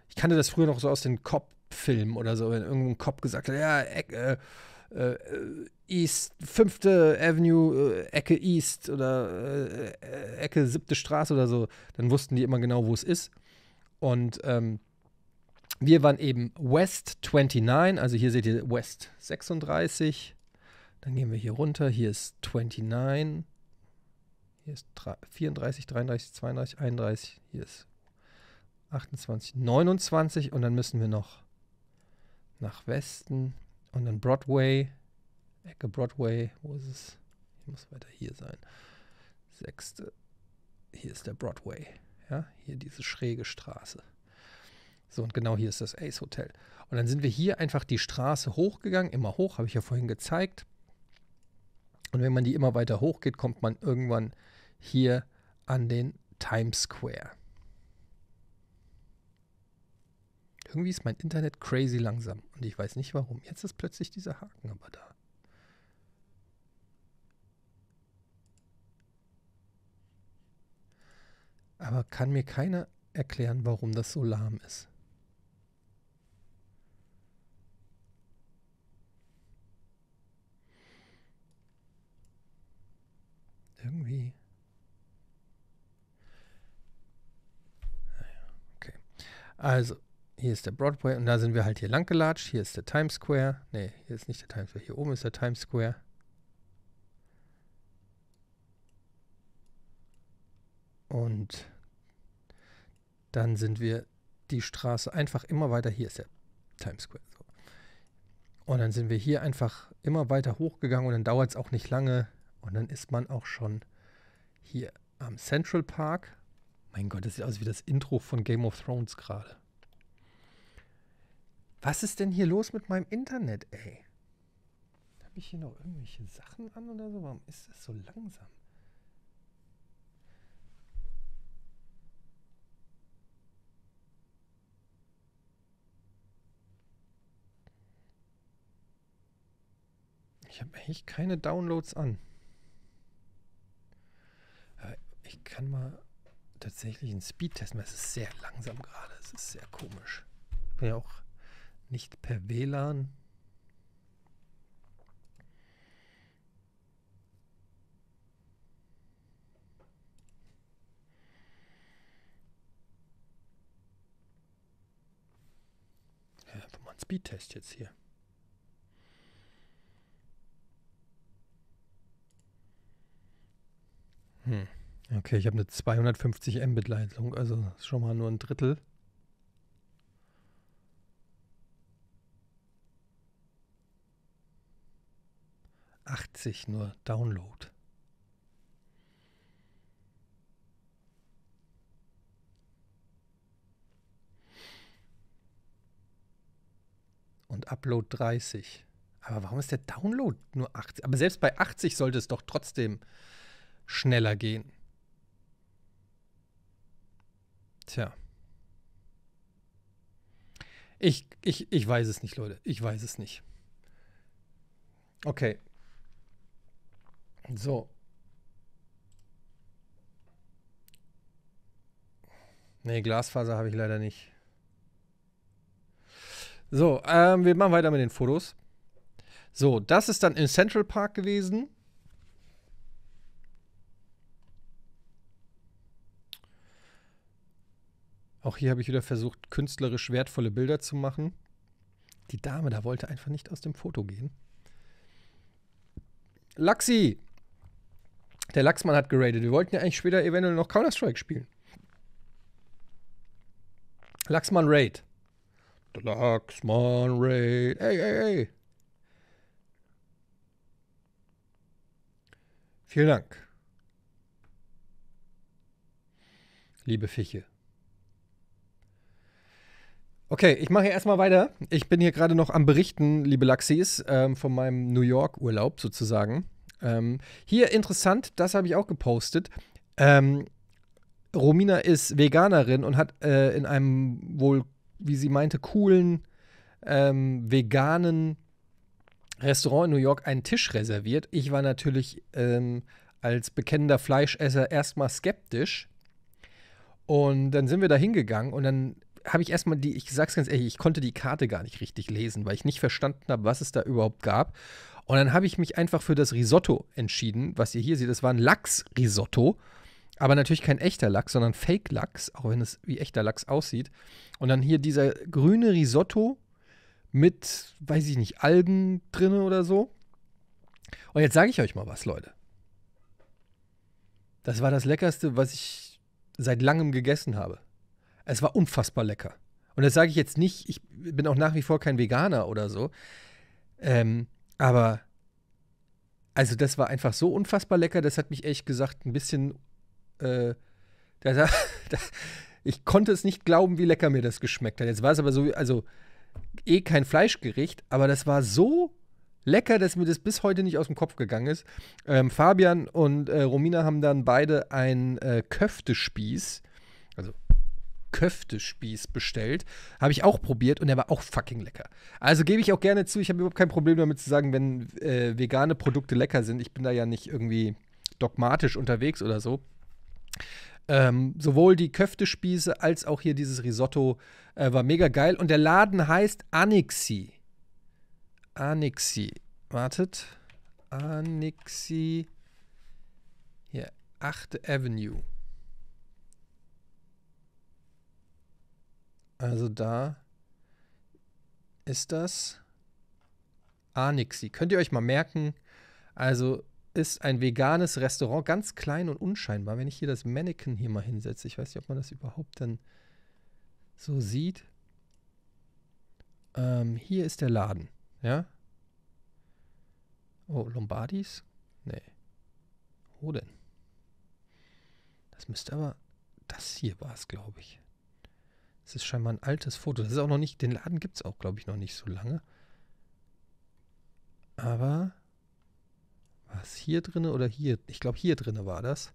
ich kannte das früher noch so aus den Cop-Filmen oder so, wenn irgendein Cop gesagt hat, ja, äh, äh, East, fünfte Avenue, äh, Ecke East oder äh, äh, Ecke siebte Straße oder so, dann wussten die immer genau, wo es ist. Und ähm, wir waren eben West 29, also hier seht ihr West 36. Dann gehen wir hier runter, hier ist 29. Hier ist 34, 33, 32, 31. Hier ist 28, 29. Und dann müssen wir noch nach Westen und dann Broadway. Ecke Broadway, wo ist es? Ich muss weiter hier sein. Sechste. Hier ist der Broadway. Ja, hier diese schräge Straße. So, und genau hier ist das Ace Hotel. Und dann sind wir hier einfach die Straße hochgegangen, immer hoch, habe ich ja vorhin gezeigt. Und wenn man die immer weiter hochgeht, kommt man irgendwann hier an den Times Square. Irgendwie ist mein Internet crazy langsam und ich weiß nicht warum. Jetzt ist plötzlich dieser Haken aber da. Aber kann mir keiner erklären, warum das so lahm ist. irgendwie. Ah okay. Also, hier ist der Broadway und da sind wir halt hier lang gelatscht. Hier ist der Times Square. Ne, hier ist nicht der Times Square. Hier oben ist der Times Square. Und dann sind wir die Straße einfach immer weiter. Hier ist der Times Square. So. Und dann sind wir hier einfach immer weiter hochgegangen und dann dauert es auch nicht lange, und dann ist man auch schon hier am Central Park. Mein Gott, das sieht aus wie das Intro von Game of Thrones gerade. Was ist denn hier los mit meinem Internet, ey? Habe ich hier noch irgendwelche Sachen an oder so? Warum ist das so langsam? Ich habe echt keine Downloads an. Ich kann mal tatsächlich einen Speedtest machen. Es ist sehr langsam gerade. Es ist sehr komisch. Ich bin ja auch nicht per WLAN. Ja, einfach mal Speedtest jetzt hier. Hm. Okay, ich habe eine 250 Mbit-Leitung, also schon mal nur ein Drittel. Achtzig nur Download. Und Upload 30. Aber warum ist der Download nur 80? Aber selbst bei 80 sollte es doch trotzdem schneller gehen. Tja. Ich, ich, ich weiß es nicht, Leute. Ich weiß es nicht. Okay. So. Nee, Glasfaser habe ich leider nicht. So, ähm, wir machen weiter mit den Fotos. So, das ist dann im Central Park gewesen. Auch hier habe ich wieder versucht, künstlerisch wertvolle Bilder zu machen. Die Dame da wollte einfach nicht aus dem Foto gehen. Laxi! Der Lachsmann hat geradet. Wir wollten ja eigentlich später eventuell noch Counter-Strike spielen. Lachsmann Raid. Der Lachsmann Raid. Ey, ey, ey. Vielen Dank. Liebe Fische. Okay, ich mache hier erstmal weiter. Ich bin hier gerade noch am Berichten, liebe Laxis, ähm, von meinem New York-Urlaub sozusagen. Ähm, hier interessant, das habe ich auch gepostet. Ähm, Romina ist Veganerin und hat äh, in einem wohl, wie sie meinte, coolen ähm, veganen Restaurant in New York einen Tisch reserviert. Ich war natürlich ähm, als bekennender Fleischesser erstmal skeptisch. Und dann sind wir da hingegangen und dann habe ich erstmal die, ich sag's ganz ehrlich, ich konnte die Karte gar nicht richtig lesen, weil ich nicht verstanden habe, was es da überhaupt gab. Und dann habe ich mich einfach für das Risotto entschieden, was ihr hier seht. Das war ein Lachs-Risotto. Aber natürlich kein echter Lachs, sondern Fake-Lachs, auch wenn es wie echter Lachs aussieht. Und dann hier dieser grüne Risotto mit, weiß ich nicht, Algen drin oder so. Und jetzt sage ich euch mal was, Leute. Das war das Leckerste, was ich seit langem gegessen habe. Es war unfassbar lecker. Und das sage ich jetzt nicht, ich bin auch nach wie vor kein Veganer oder so. Ähm, aber also das war einfach so unfassbar lecker, das hat mich ehrlich gesagt ein bisschen. Äh, da, da, ich konnte es nicht glauben, wie lecker mir das geschmeckt hat. Jetzt war es aber so, also eh kein Fleischgericht, aber das war so lecker, dass mir das bis heute nicht aus dem Kopf gegangen ist. Ähm, Fabian und äh, Romina haben dann beide einen äh, Köftespieß, also Köftespieß bestellt. Habe ich auch probiert und der war auch fucking lecker. Also gebe ich auch gerne zu, ich habe überhaupt kein Problem damit zu sagen, wenn äh, vegane Produkte lecker sind. Ich bin da ja nicht irgendwie dogmatisch unterwegs oder so. Ähm, sowohl die Köftespieße als auch hier dieses Risotto äh, war mega geil. Und der Laden heißt Anixi. Anixi. Wartet. Anixi. Hier, 8. Avenue. Also da ist das Anixi. Könnt ihr euch mal merken? Also ist ein veganes Restaurant, ganz klein und unscheinbar. Wenn ich hier das Mannequin hier mal hinsetze, ich weiß nicht, ob man das überhaupt dann so sieht. Ähm, hier ist der Laden, ja? Oh, Lombardis? Nee. Wo denn? Das müsste aber, das hier war es, glaube ich. Es ist scheinbar ein altes Foto. Das ist auch noch nicht, den Laden gibt es auch, glaube ich, noch nicht so lange. Aber was hier drinne oder hier, ich glaube hier drinne war das.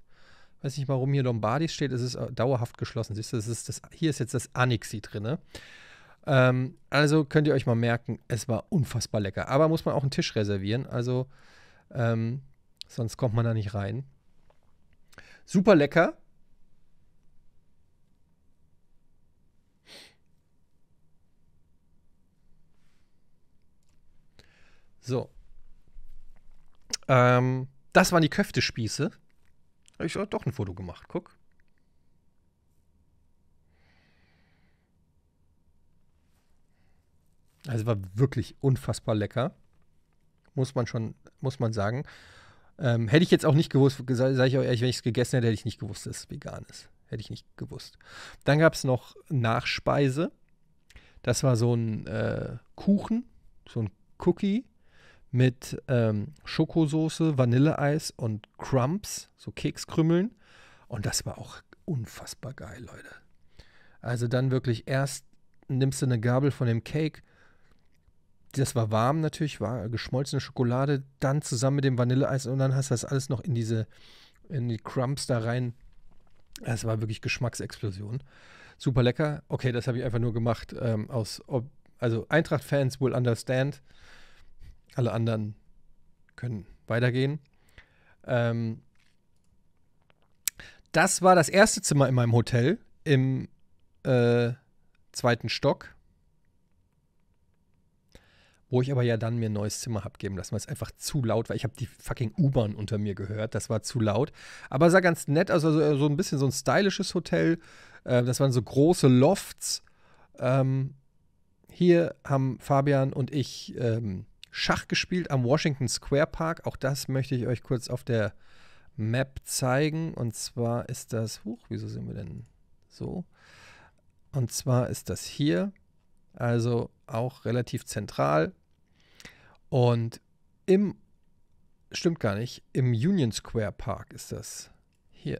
Weiß nicht, warum hier Lombardi steht, es ist äh, dauerhaft geschlossen. Siehst du, das ist das, hier ist jetzt das Anixi drinne. Ähm, also könnt ihr euch mal merken, es war unfassbar lecker. Aber muss man auch einen Tisch reservieren, also ähm, sonst kommt man da nicht rein. Super lecker. So. Ähm, das waren die Köftespieße. Habe ich doch ein Foto gemacht, guck. Also war wirklich unfassbar lecker. Muss man schon, muss man sagen. Ähm, hätte ich jetzt auch nicht gewusst, sage ich auch ehrlich, wenn ich es gegessen hätte, hätte ich nicht gewusst, dass es vegan ist. Hätte ich nicht gewusst. Dann gab es noch Nachspeise. Das war so ein äh, Kuchen, so ein Cookie mit ähm, Schokosoße, Vanilleeis und Crumbs, so Kekskrümmeln. Und das war auch unfassbar geil, Leute. Also dann wirklich erst nimmst du eine Gabel von dem Cake. Das war warm natürlich, war geschmolzene Schokolade, dann zusammen mit dem Vanilleeis und dann hast du das alles noch in diese, in die Crumbs da rein. Es war wirklich Geschmacksexplosion. Super lecker. Okay, das habe ich einfach nur gemacht ähm, aus, also Eintracht-Fans will understand. Alle anderen können weitergehen. Ähm, das war das erste Zimmer in meinem Hotel im äh, zweiten Stock, wo ich aber ja dann mir ein neues Zimmer habe geben lassen, weil es einfach zu laut war. Ich habe die fucking U-Bahn unter mir gehört, das war zu laut. Aber sah ganz nett aus, also äh, so ein bisschen so ein stylisches Hotel. Äh, das waren so große Lofts. Ähm, hier haben Fabian und ich ähm, Schach gespielt am Washington Square Park. Auch das möchte ich euch kurz auf der Map zeigen. Und zwar ist das, huch, wieso sind wir denn so? Und zwar ist das hier, also auch relativ zentral. Und im, stimmt gar nicht, im Union Square Park ist das hier.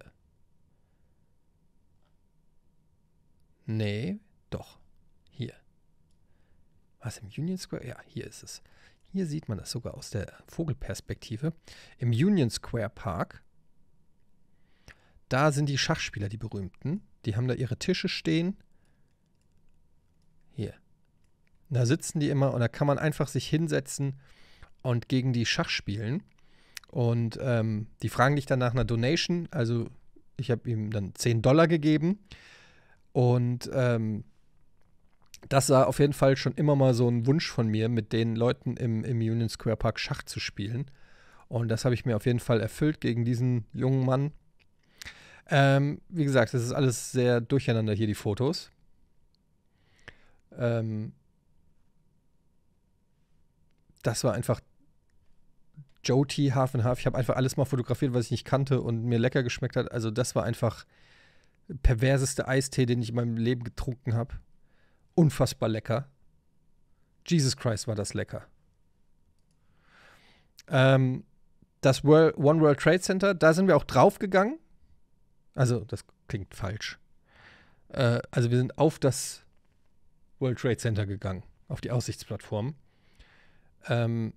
Nee, doch, hier. Was, im Union Square? Ja, hier ist es. Hier sieht man das sogar aus der Vogelperspektive. Im Union Square Park, da sind die Schachspieler die berühmten. Die haben da ihre Tische stehen. Hier. Da sitzen die immer und da kann man einfach sich hinsetzen und gegen die Schach spielen. Und ähm, die fragen dich dann nach einer Donation. Also ich habe ihm dann 10 Dollar gegeben. Und ähm, das war auf jeden Fall schon immer mal so ein Wunsch von mir, mit den Leuten im, im Union Square Park Schach zu spielen. Und das habe ich mir auf jeden Fall erfüllt gegen diesen jungen Mann. Ähm, wie gesagt, es ist alles sehr durcheinander hier, die Fotos. Ähm, das war einfach Joti, Half and Half. Ich habe einfach alles mal fotografiert, was ich nicht kannte und mir lecker geschmeckt hat. Also das war einfach perverseste Eistee, den ich in meinem Leben getrunken habe unfassbar lecker. Jesus Christ war das lecker. Ähm, das World, One World Trade Center, da sind wir auch drauf gegangen. Also, das klingt falsch. Äh, also, wir sind auf das World Trade Center gegangen, auf die Aussichtsplattform. Ähm,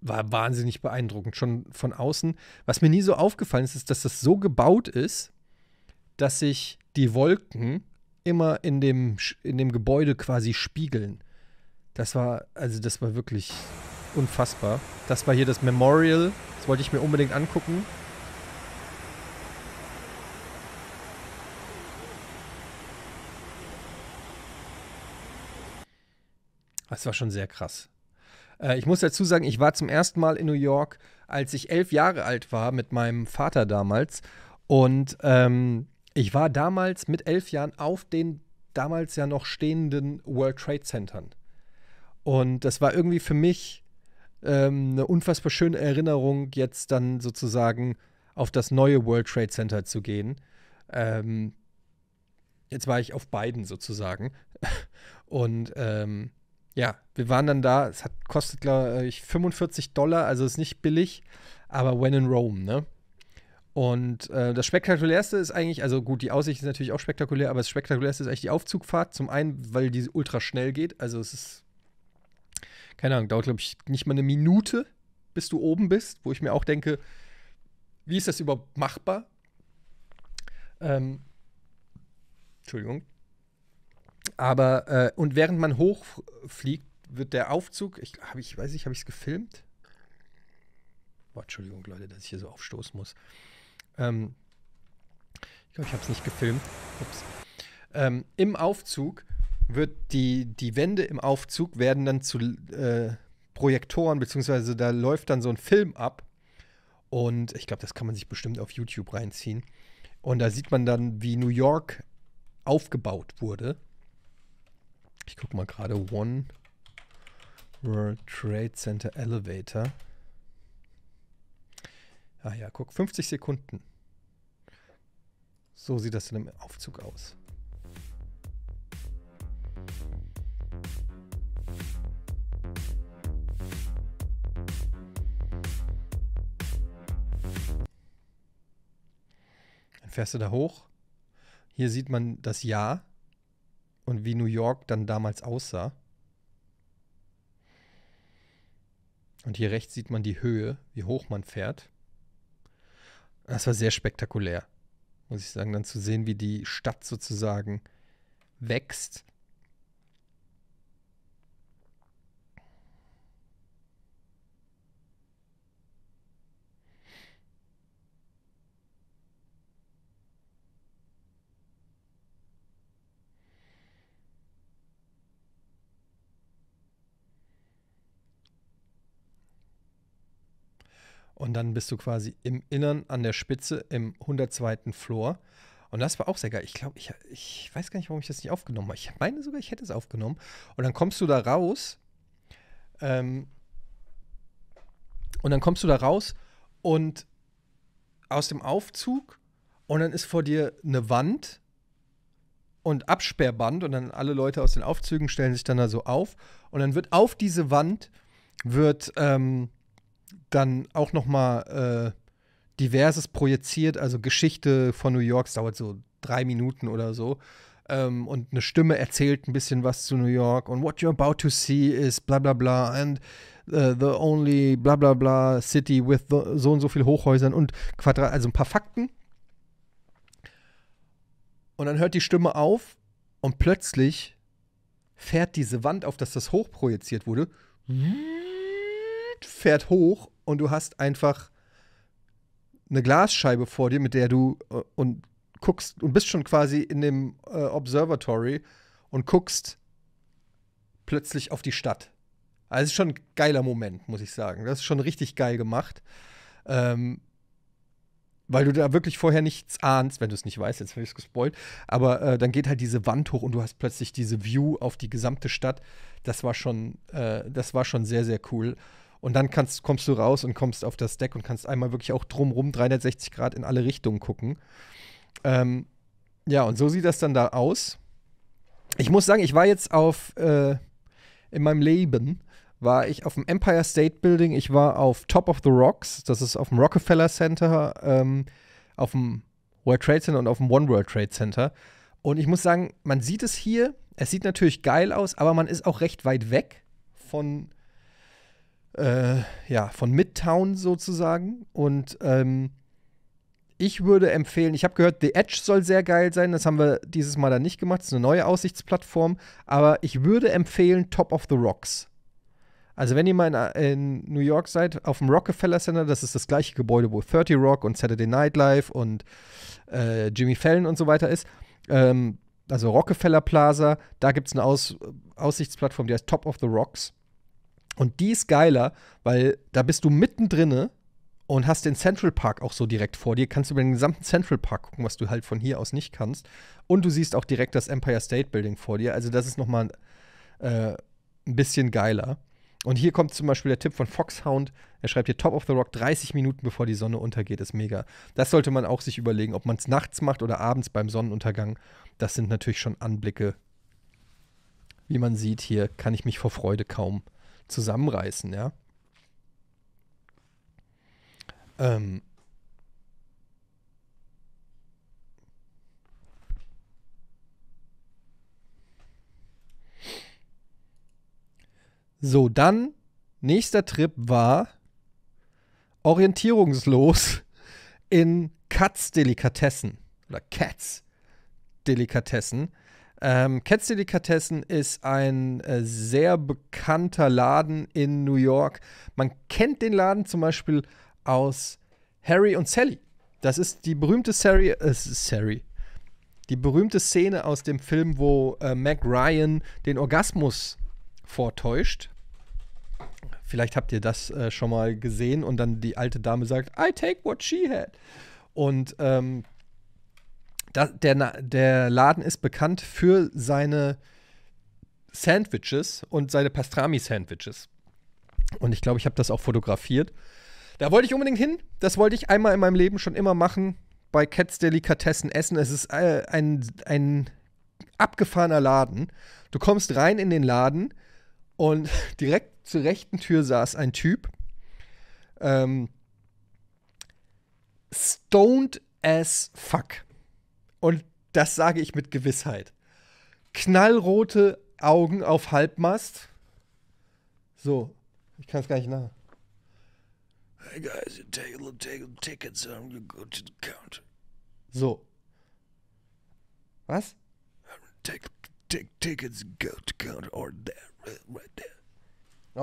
war wahnsinnig beeindruckend, schon von außen. Was mir nie so aufgefallen ist, ist, dass das so gebaut ist, dass sich die Wolken immer in dem, in dem Gebäude quasi spiegeln. Das war, also das war wirklich unfassbar. Das war hier das Memorial. Das wollte ich mir unbedingt angucken. Das war schon sehr krass. Äh, ich muss dazu sagen, ich war zum ersten Mal in New York, als ich elf Jahre alt war mit meinem Vater damals. Und ähm, ich war damals mit elf Jahren auf den damals ja noch stehenden World Trade Centern. Und das war irgendwie für mich ähm, eine unfassbar schöne Erinnerung, jetzt dann sozusagen auf das neue World Trade Center zu gehen. Ähm, jetzt war ich auf beiden sozusagen. Und ähm, ja, wir waren dann da. Es hat kostet, glaube ich, 45 Dollar, also ist nicht billig, aber when in Rome, ne? Und äh, das Spektakulärste ist eigentlich, also gut, die Aussicht ist natürlich auch spektakulär, aber das Spektakulärste ist eigentlich die Aufzugfahrt. Zum einen, weil die ultra schnell geht. Also es ist, keine Ahnung, dauert, glaube ich, nicht mal eine Minute, bis du oben bist, wo ich mir auch denke, wie ist das überhaupt machbar? Ähm, Entschuldigung. Aber, äh, und während man hochfliegt, wird der Aufzug, ich, hab ich weiß nicht, habe ich es gefilmt? Boah, Entschuldigung, Leute, dass ich hier so aufstoßen muss. Ähm, ich glaube, ich habe es nicht gefilmt. Ups. Ähm, Im Aufzug wird die, die Wände im Aufzug werden dann zu äh, Projektoren, beziehungsweise da läuft dann so ein Film ab. Und ich glaube, das kann man sich bestimmt auf YouTube reinziehen. Und da sieht man dann, wie New York aufgebaut wurde. Ich gucke mal gerade One World Trade Center Elevator. Ah ja, guck, 50 Sekunden. So sieht das in einem Aufzug aus. Dann fährst du da hoch. Hier sieht man das Jahr und wie New York dann damals aussah. Und hier rechts sieht man die Höhe, wie hoch man fährt. Das war sehr spektakulär, muss ich sagen, dann zu sehen, wie die Stadt sozusagen wächst Und dann bist du quasi im Innern an der Spitze im 102. Floor. Und das war auch sehr geil. Ich glaube, ich, ich weiß gar nicht, warum ich das nicht aufgenommen habe. Ich meine sogar, ich hätte es aufgenommen. Und dann kommst du da raus. Ähm, und dann kommst du da raus und aus dem Aufzug. Und dann ist vor dir eine Wand und Absperrband. Und dann alle Leute aus den Aufzügen stellen sich dann da so auf. Und dann wird auf diese Wand wird. Ähm, dann auch noch mal äh, diverses projiziert, also Geschichte von New York, dauert so drei Minuten oder so. Ähm, und eine Stimme erzählt ein bisschen was zu New York und what you're about to see is bla bla bla and uh, the only bla bla bla city with so und so viel Hochhäusern und Quadrat, also ein paar Fakten. Und dann hört die Stimme auf und plötzlich fährt diese Wand, auf das das hochprojiziert wurde, fährt hoch und du hast einfach eine Glasscheibe vor dir, mit der du äh, und guckst und bist schon quasi in dem äh, Observatory und guckst plötzlich auf die Stadt. Also es ist schon ein geiler Moment, muss ich sagen. Das ist schon richtig geil gemacht. Ähm, weil du da wirklich vorher nichts ahnst, wenn du es nicht weißt, jetzt habe ich es gespoilt, aber äh, dann geht halt diese Wand hoch und du hast plötzlich diese View auf die gesamte Stadt. Das war schon, äh, das war schon sehr, sehr cool. Und dann kannst, kommst du raus und kommst auf das Deck und kannst einmal wirklich auch drumrum 360 Grad in alle Richtungen gucken. Ähm, ja, und so sieht das dann da aus. Ich muss sagen, ich war jetzt auf, äh, in meinem Leben, war ich auf dem Empire State Building, ich war auf Top of the Rocks, das ist auf dem Rockefeller Center, ähm, auf dem World Trade Center und auf dem One World Trade Center. Und ich muss sagen, man sieht es hier, es sieht natürlich geil aus, aber man ist auch recht weit weg von äh, ja, von Midtown sozusagen. Und ähm, ich würde empfehlen, ich habe gehört, The Edge soll sehr geil sein. Das haben wir dieses Mal dann nicht gemacht. Das ist eine neue Aussichtsplattform. Aber ich würde empfehlen Top of the Rocks. Also, wenn ihr mal in, in New York seid, auf dem Rockefeller Center, das ist das gleiche Gebäude, wo 30 Rock und Saturday Night Live und äh, Jimmy Fallon und so weiter ist. Ähm, also Rockefeller Plaza, da gibt es eine Aus Aussichtsplattform, die heißt Top of the Rocks. Und die ist geiler, weil da bist du mittendrin und hast den Central Park auch so direkt vor dir. Kannst du über den gesamten Central Park gucken, was du halt von hier aus nicht kannst. Und du siehst auch direkt das Empire State Building vor dir. Also das ist noch mal äh, ein bisschen geiler. Und hier kommt zum Beispiel der Tipp von Foxhound. Er schreibt hier Top of the Rock 30 Minuten bevor die Sonne untergeht, ist mega. Das sollte man auch sich überlegen, ob man es nachts macht oder abends beim Sonnenuntergang. Das sind natürlich schon Anblicke. Wie man sieht hier, kann ich mich vor Freude kaum zusammenreißen, ja. Ähm. So, dann nächster Trip war orientierungslos in Katz Delikatessen oder Cats Delikatessen. Ähm, Cats Delikatessen ist ein äh, sehr bekannter Laden in New York. Man kennt den Laden zum Beispiel aus Harry und Sally. Das ist die berühmte Serie, äh, Sari. Die berühmte Szene aus dem Film, wo äh, Mac Ryan den Orgasmus vortäuscht. Vielleicht habt ihr das äh, schon mal gesehen und dann die alte Dame sagt, I take what she had. Und ähm, da, der, der Laden ist bekannt für seine Sandwiches und seine Pastrami-Sandwiches. Und ich glaube, ich habe das auch fotografiert. Da wollte ich unbedingt hin. Das wollte ich einmal in meinem Leben schon immer machen. Bei Cats Delikatessen essen. Es ist äh, ein, ein abgefahrener Laden. Du kommst rein in den Laden und direkt zur rechten Tür saß ein Typ. Ähm, stoned as fuck und das sage ich mit Gewissheit. Knallrote Augen auf Halbmast. So, ich kann es gar nicht nach. Hey guys, you take, you take tickets and you go to the counter. So. Was? Take, take tickets and go to the counter or there, right there.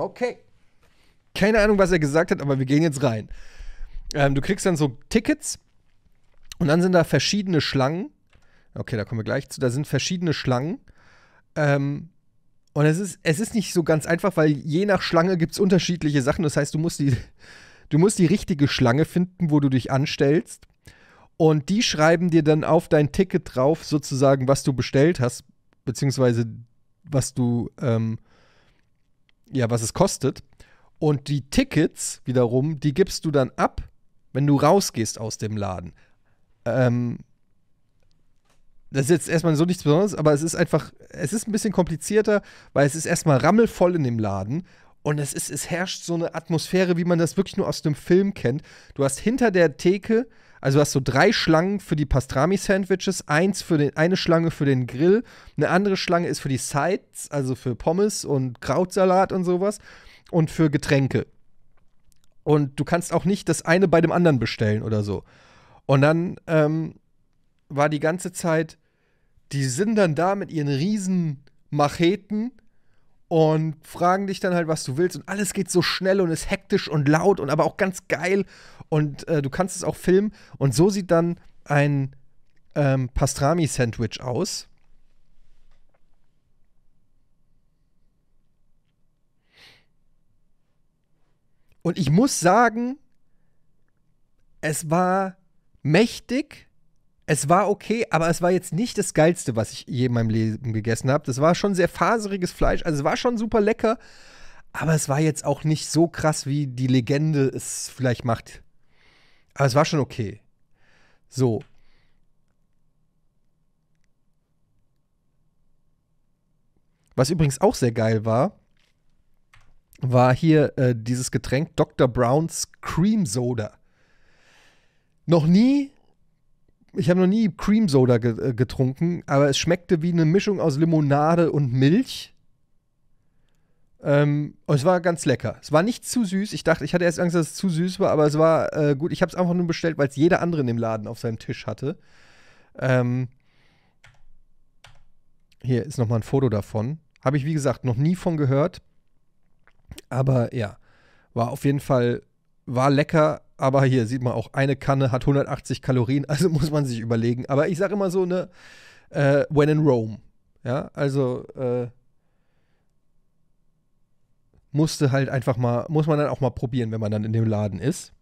Okay. Keine Ahnung, was er gesagt hat, aber wir gehen jetzt rein. Ähm, du kriegst dann so Tickets und dann sind da verschiedene Schlangen. Okay, da kommen wir gleich zu. Da sind verschiedene Schlangen. Ähm, und es ist, es ist nicht so ganz einfach, weil je nach Schlange gibt es unterschiedliche Sachen. Das heißt, du musst, die, du musst die richtige Schlange finden, wo du dich anstellst. Und die schreiben dir dann auf dein Ticket drauf, sozusagen, was du bestellt hast, beziehungsweise was du, ähm, ja, was es kostet. Und die Tickets wiederum, die gibst du dann ab, wenn du rausgehst aus dem Laden. Ähm, das ist jetzt erstmal so nichts Besonderes, aber es ist einfach, es ist ein bisschen komplizierter, weil es ist erstmal rammelvoll in dem Laden und es ist, es herrscht so eine Atmosphäre, wie man das wirklich nur aus dem Film kennt. Du hast hinter der Theke, also hast du drei Schlangen für die Pastrami-Sandwiches, eins für den, eine Schlange für den Grill, eine andere Schlange ist für die Sides, also für Pommes und Krautsalat und sowas und für Getränke. Und du kannst auch nicht das eine bei dem anderen bestellen oder so. Und dann ähm, war die ganze Zeit, die sind dann da mit ihren riesen Macheten und fragen dich dann halt, was du willst. Und alles geht so schnell und ist hektisch und laut und aber auch ganz geil. Und äh, du kannst es auch filmen. Und so sieht dann ein ähm, Pastrami-Sandwich aus. Und ich muss sagen, es war mächtig. Es war okay, aber es war jetzt nicht das Geilste, was ich je in meinem Leben gegessen habe. Das war schon sehr faseriges Fleisch. Also es war schon super lecker, aber es war jetzt auch nicht so krass, wie die Legende es vielleicht macht. Aber es war schon okay. So. Was übrigens auch sehr geil war, war hier äh, dieses Getränk Dr. Browns Cream Soda noch nie, ich habe noch nie Cream Soda äh, getrunken, aber es schmeckte wie eine Mischung aus Limonade und Milch. Ähm, und es war ganz lecker. Es war nicht zu süß. Ich dachte, ich hatte erst Angst, dass es zu süß war, aber es war äh, gut. Ich habe es einfach nur bestellt, weil es jeder andere in dem Laden auf seinem Tisch hatte. Ähm, hier ist nochmal ein Foto davon. Habe ich, wie gesagt, noch nie von gehört. Aber ja, war auf jeden Fall, war lecker, aber hier sieht man auch, eine Kanne hat 180 Kalorien, also muss man sich überlegen. Aber ich sage immer so, ne, äh, when in Rome. Ja, also äh, musste halt einfach mal, muss man dann auch mal probieren, wenn man dann in dem Laden ist.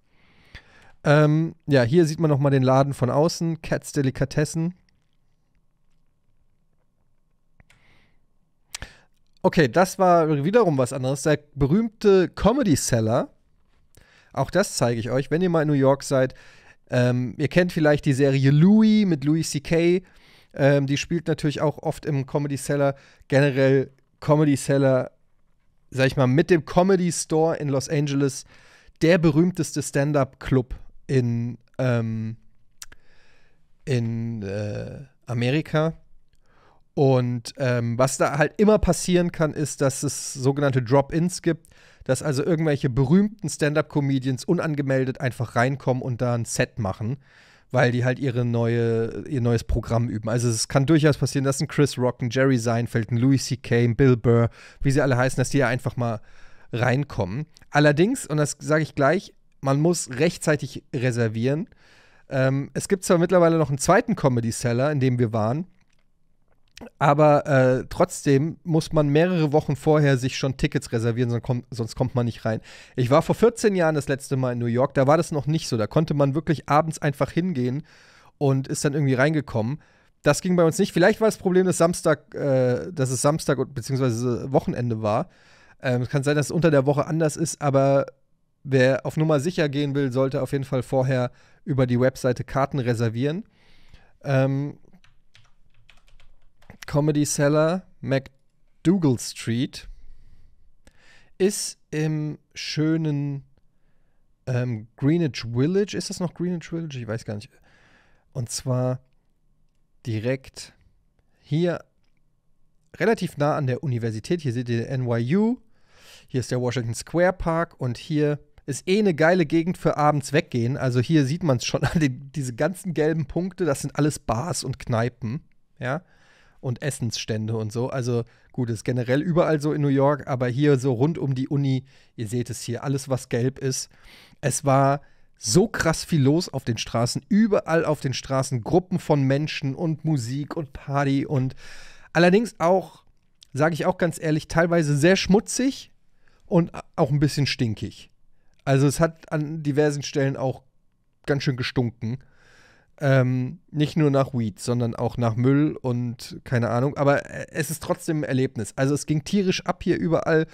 Ähm, ja, hier sieht man nochmal den Laden von außen, Cats Delikatessen. Okay, das war wiederum was anderes. Der berühmte Comedy Seller auch das zeige ich euch, wenn ihr mal in New York seid. Ähm, ihr kennt vielleicht die Serie Louis mit Louis C.K. Ähm, die spielt natürlich auch oft im Comedy Cellar. Generell Comedy Cellar, sag ich mal, mit dem Comedy Store in Los Angeles der berühmteste Stand-Up-Club in, ähm, in äh, Amerika. Und ähm, was da halt immer passieren kann, ist, dass es sogenannte Drop-Ins gibt dass also irgendwelche berühmten Stand-up-Comedians unangemeldet einfach reinkommen und da ein Set machen, weil die halt ihre neue, ihr neues Programm üben. Also es kann durchaus passieren, dass ein Chris Rock, ein Jerry Seinfeld, ein Louis C.K., ein Bill Burr, wie sie alle heißen, dass die ja einfach mal reinkommen. Allerdings, und das sage ich gleich, man muss rechtzeitig reservieren. Ähm, es gibt zwar mittlerweile noch einen zweiten Comedy-Seller, in dem wir waren, aber äh, trotzdem muss man mehrere Wochen vorher sich schon Tickets reservieren, sonst kommt, sonst kommt man nicht rein. Ich war vor 14 Jahren das letzte Mal in New York, da war das noch nicht so. Da konnte man wirklich abends einfach hingehen und ist dann irgendwie reingekommen. Das ging bei uns nicht. Vielleicht war das Problem, dass, Samstag, äh, dass es Samstag bzw. Wochenende war. Ähm, es kann sein, dass es unter der Woche anders ist, aber wer auf Nummer sicher gehen will, sollte auf jeden Fall vorher über die Webseite Karten reservieren. Ähm, Comedy Seller MacDougall Street ist im schönen ähm, Greenwich Village. Ist das noch Greenwich Village? Ich weiß gar nicht. Und zwar direkt hier relativ nah an der Universität. Hier seht ihr NYU. Hier ist der Washington Square Park und hier ist eh eine geile Gegend für abends weggehen. Also hier sieht man es schon diese ganzen gelben Punkte, das sind alles Bars und Kneipen, ja und Essensstände und so. Also gut, ist generell überall so in New York, aber hier so rund um die Uni, ihr seht es hier, alles was gelb ist. Es war so krass viel los auf den Straßen, überall auf den Straßen Gruppen von Menschen und Musik und Party und allerdings auch, sage ich auch ganz ehrlich, teilweise sehr schmutzig und auch ein bisschen stinkig. Also es hat an diversen Stellen auch ganz schön gestunken. Ähm, nicht nur nach Weed, sondern auch nach Müll und keine Ahnung. Aber äh, es ist trotzdem ein Erlebnis. Also es ging tierisch ab hier überall.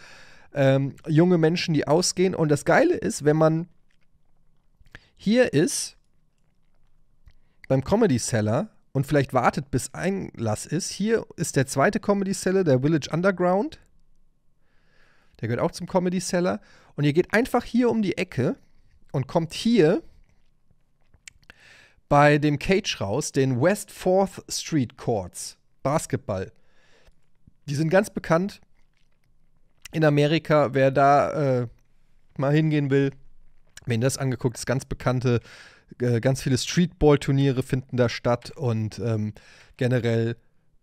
Ähm, junge Menschen, die ausgehen. Und das Geile ist, wenn man hier ist, beim Comedy Seller und vielleicht wartet, bis Einlass ist. Hier ist der zweite Comedy Seller, der Village Underground. Der gehört auch zum Comedy Seller. Und ihr geht einfach hier um die Ecke und kommt hier bei dem Cage raus, den West 4th Street Courts, Basketball. Die sind ganz bekannt in Amerika. Wer da äh, mal hingehen will, wenn das angeguckt ist, ganz bekannte, äh, ganz viele Streetball-Turniere finden da statt und ähm, generell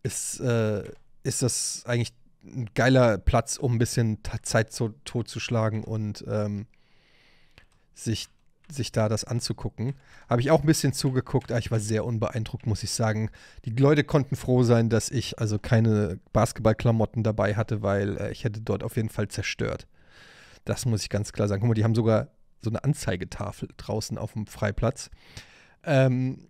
ist, äh, ist das eigentlich ein geiler Platz, um ein bisschen Zeit zu, totzuschlagen und ähm, sich sich da das anzugucken. Habe ich auch ein bisschen zugeguckt, aber ich war sehr unbeeindruckt, muss ich sagen. Die Leute konnten froh sein, dass ich also keine Basketballklamotten dabei hatte, weil äh, ich hätte dort auf jeden Fall zerstört. Das muss ich ganz klar sagen. Guck mal, die haben sogar so eine Anzeigetafel draußen auf dem Freiplatz. Ähm,